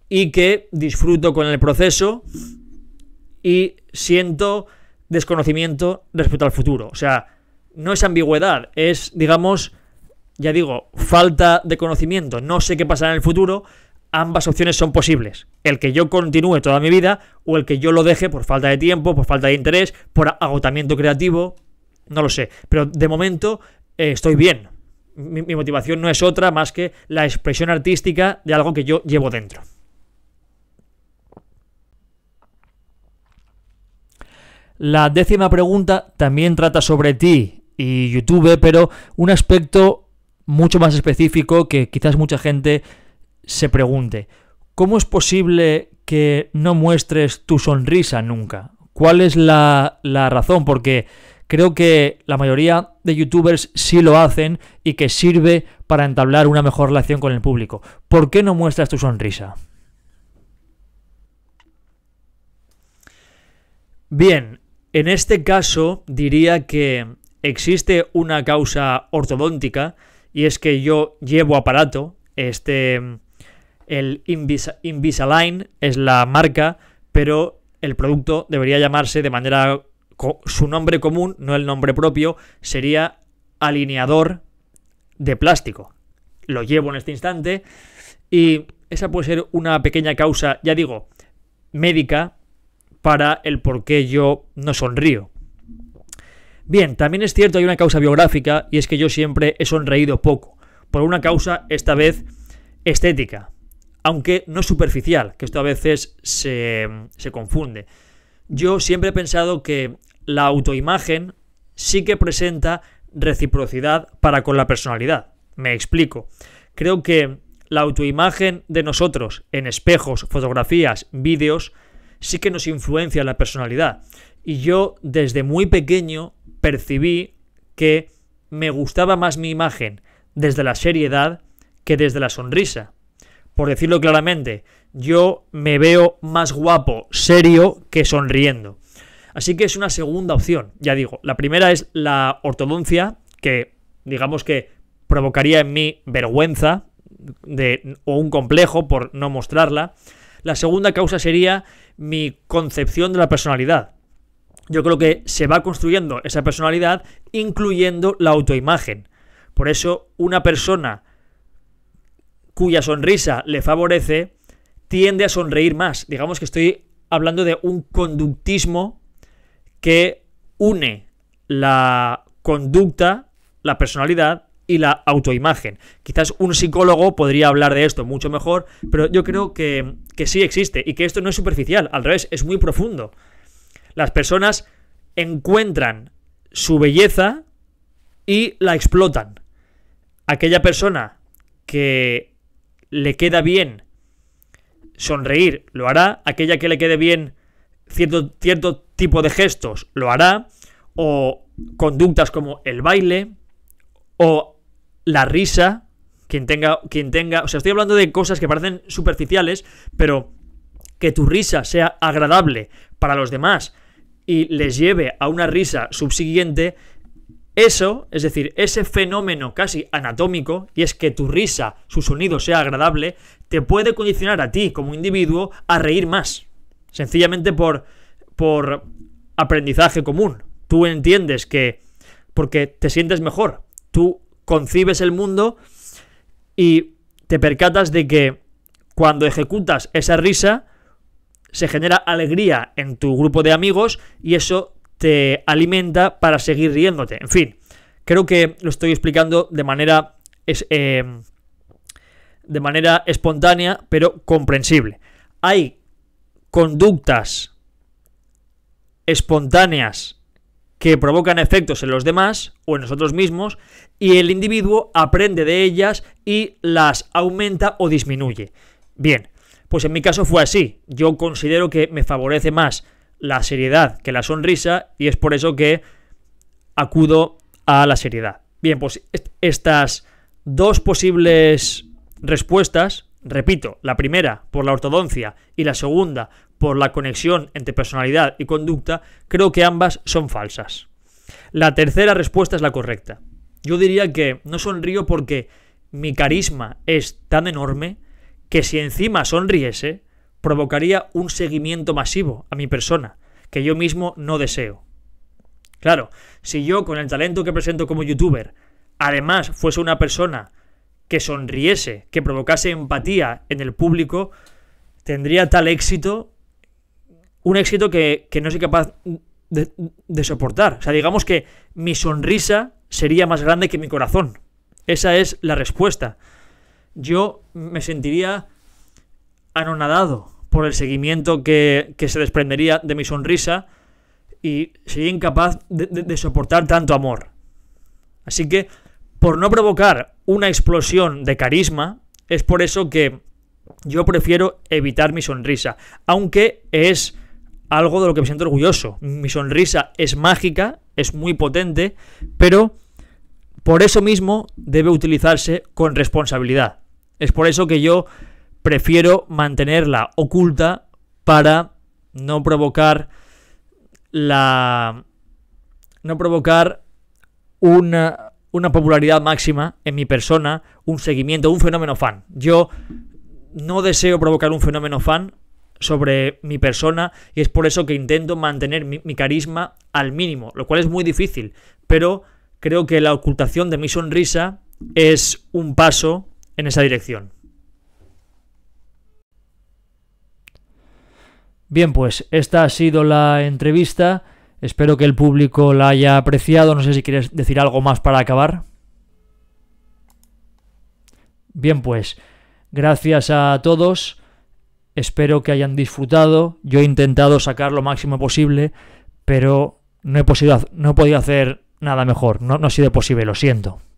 Speaker 1: y que disfruto con el proceso y siento desconocimiento respecto al futuro. O sea, no es ambigüedad, es, digamos, ya digo, falta de conocimiento. No sé qué pasará en el futuro. Ambas opciones son posibles. El que yo continúe toda mi vida o el que yo lo deje por falta de tiempo, por falta de interés, por agotamiento creativo. No lo sé. Pero de momento eh, estoy bien. mi motivación no es otra más que la expresión artística de algo que yo llevo dentro. La décima pregunta también trata sobre ti y YouTube, pero un aspecto mucho más específico que quizás mucha gente se pregunte. ¿Cómo es posible que no muestres tu sonrisa nunca? ¿Cuál es la, razón? Porque creo que la mayoría de youtubers sí lo hacen y que sirve para entablar una mejor relación con el público. ¿Por qué no muestras tu sonrisa? Bien, en este caso diría que existe una causa ortodóntica y es que yo llevo aparato, este el Invisalign es la marca, pero el producto debería llamarse de manera su nombre común, no el nombre propio, sería alineador de plástico. Lo llevo en este instante y esa puede ser una pequeña causa, ya digo, médica, para el por qué yo no sonrío. Bien, también es cierto, hay una causa biográfica y es que yo siempre he sonreído poco, por una causa esta vez estética, aunque no superficial, que esto a veces se, se confunde. Yo siempre he pensado que la autoimagen sí que presenta reciprocidad para con la personalidad. Me explico. Creo que la autoimagen de nosotros en espejos, fotografías, vídeos, sí que nos influencia la personalidad. Y yo desde muy pequeño percibí que me gustaba más mi imagen desde la seriedad que desde la sonrisa. Por decirlo claramente, yo me veo más guapo serio que sonriendo. Así que es una segunda opción, ya digo. La primera es la ortodoncia, que digamos que provocaría en mí vergüenza de, o un complejo por no mostrarla. La segunda causa sería mi concepción de la personalidad. Yo creo que se va construyendo esa personalidad incluyendo la autoimagen. Por eso una persona cuya sonrisa le favorece tiende a sonreír más. Digamos que estoy hablando de un conductismo que une la conducta, la personalidad y la autoimagen. Quizás un psicólogo podría hablar de esto mucho mejor, pero yo creo que, sí existe y que esto no es superficial, al revés, es muy profundo. Las personas encuentran su belleza y la explotan. Aquella persona que le queda bien sonreír, lo hará. Aquella que le quede bien cierto, cierto tipo de gestos, lo hará. O conductas como el baile o la risa, quien tenga, quien tenga, o sea, estoy hablando de cosas que parecen superficiales, pero que tu risa sea agradable para los demás y les lleve a una risa subsiguiente, eso, es decir, ese fenómeno casi anatómico, y es que tu risa, su sonido sea agradable, te puede condicionar a ti como individuo a reír más. Sencillamente por, por aprendizaje común. Tú entiendes que... porque te sientes mejor. Tú concibes el mundo y te percatas de que cuando ejecutas esa risa, se genera alegría en tu grupo de amigos y eso te alimenta para seguir riéndote. En fin, creo que lo estoy explicando de manera... Em, de manera espontánea, pero comprensible. Hay conductas espontáneas que provocan efectos en los demás o en nosotros mismos y el individuo aprende de ellas y las aumenta o disminuye. Bien, pues en mi caso fue así. Yo considero que me favorece más la seriedad que la sonrisa y es por eso que acudo a la seriedad. Bien, pues estas dos posibles respuestas, repito, la primera por la ortodoncia y la segunda por la conexión entre personalidad y conducta, creo que ambas son falsas. La tercera respuesta es la correcta. Yo diría que no sonrío porque mi carisma es tan enorme que si encima sonriese, provocaría un seguimiento masivo a mi persona, que yo mismo no deseo. Claro, si yo con el talento que presento como youtuber, además fuese una persona que sonriese, que provocase empatía en el público, tendría tal éxito, un éxito que, no soy capaz de, de soportar. O sea, digamos que mi sonrisa sería más grande que mi corazón. Esa es la respuesta. Yo me sentiría anonadado por el seguimiento que, que se desprendería de mi sonrisa y sería incapaz de, de soportar tanto amor. Así que, por no provocar una explosión de carisma, es por eso que yo prefiero evitar mi sonrisa, aunque es algo de lo que me siento orgulloso. Mi sonrisa es mágica, es muy potente, pero por eso mismo debe utilizarse con responsabilidad. Es por eso que yo prefiero mantenerla oculta para no provocar la no provocar una, popularidad máxima en mi persona, un seguimiento, un fenómeno fan. Yo no deseo provocar un fenómeno fan sobre mi persona y es por eso que intento mantener mi, mi, carisma al mínimo, lo cual es muy difícil, pero creo que la ocultación de mi sonrisa es un paso en esa dirección. Bien, pues esta ha sido la entrevista. Espero que el público la haya apreciado. No sé si quieres decir algo más para acabar. Bien, pues gracias a todos. Espero que hayan disfrutado. Yo he intentado sacar lo máximo posible, pero no he, no podido hacer nada mejor. No, ha sido posible, lo siento.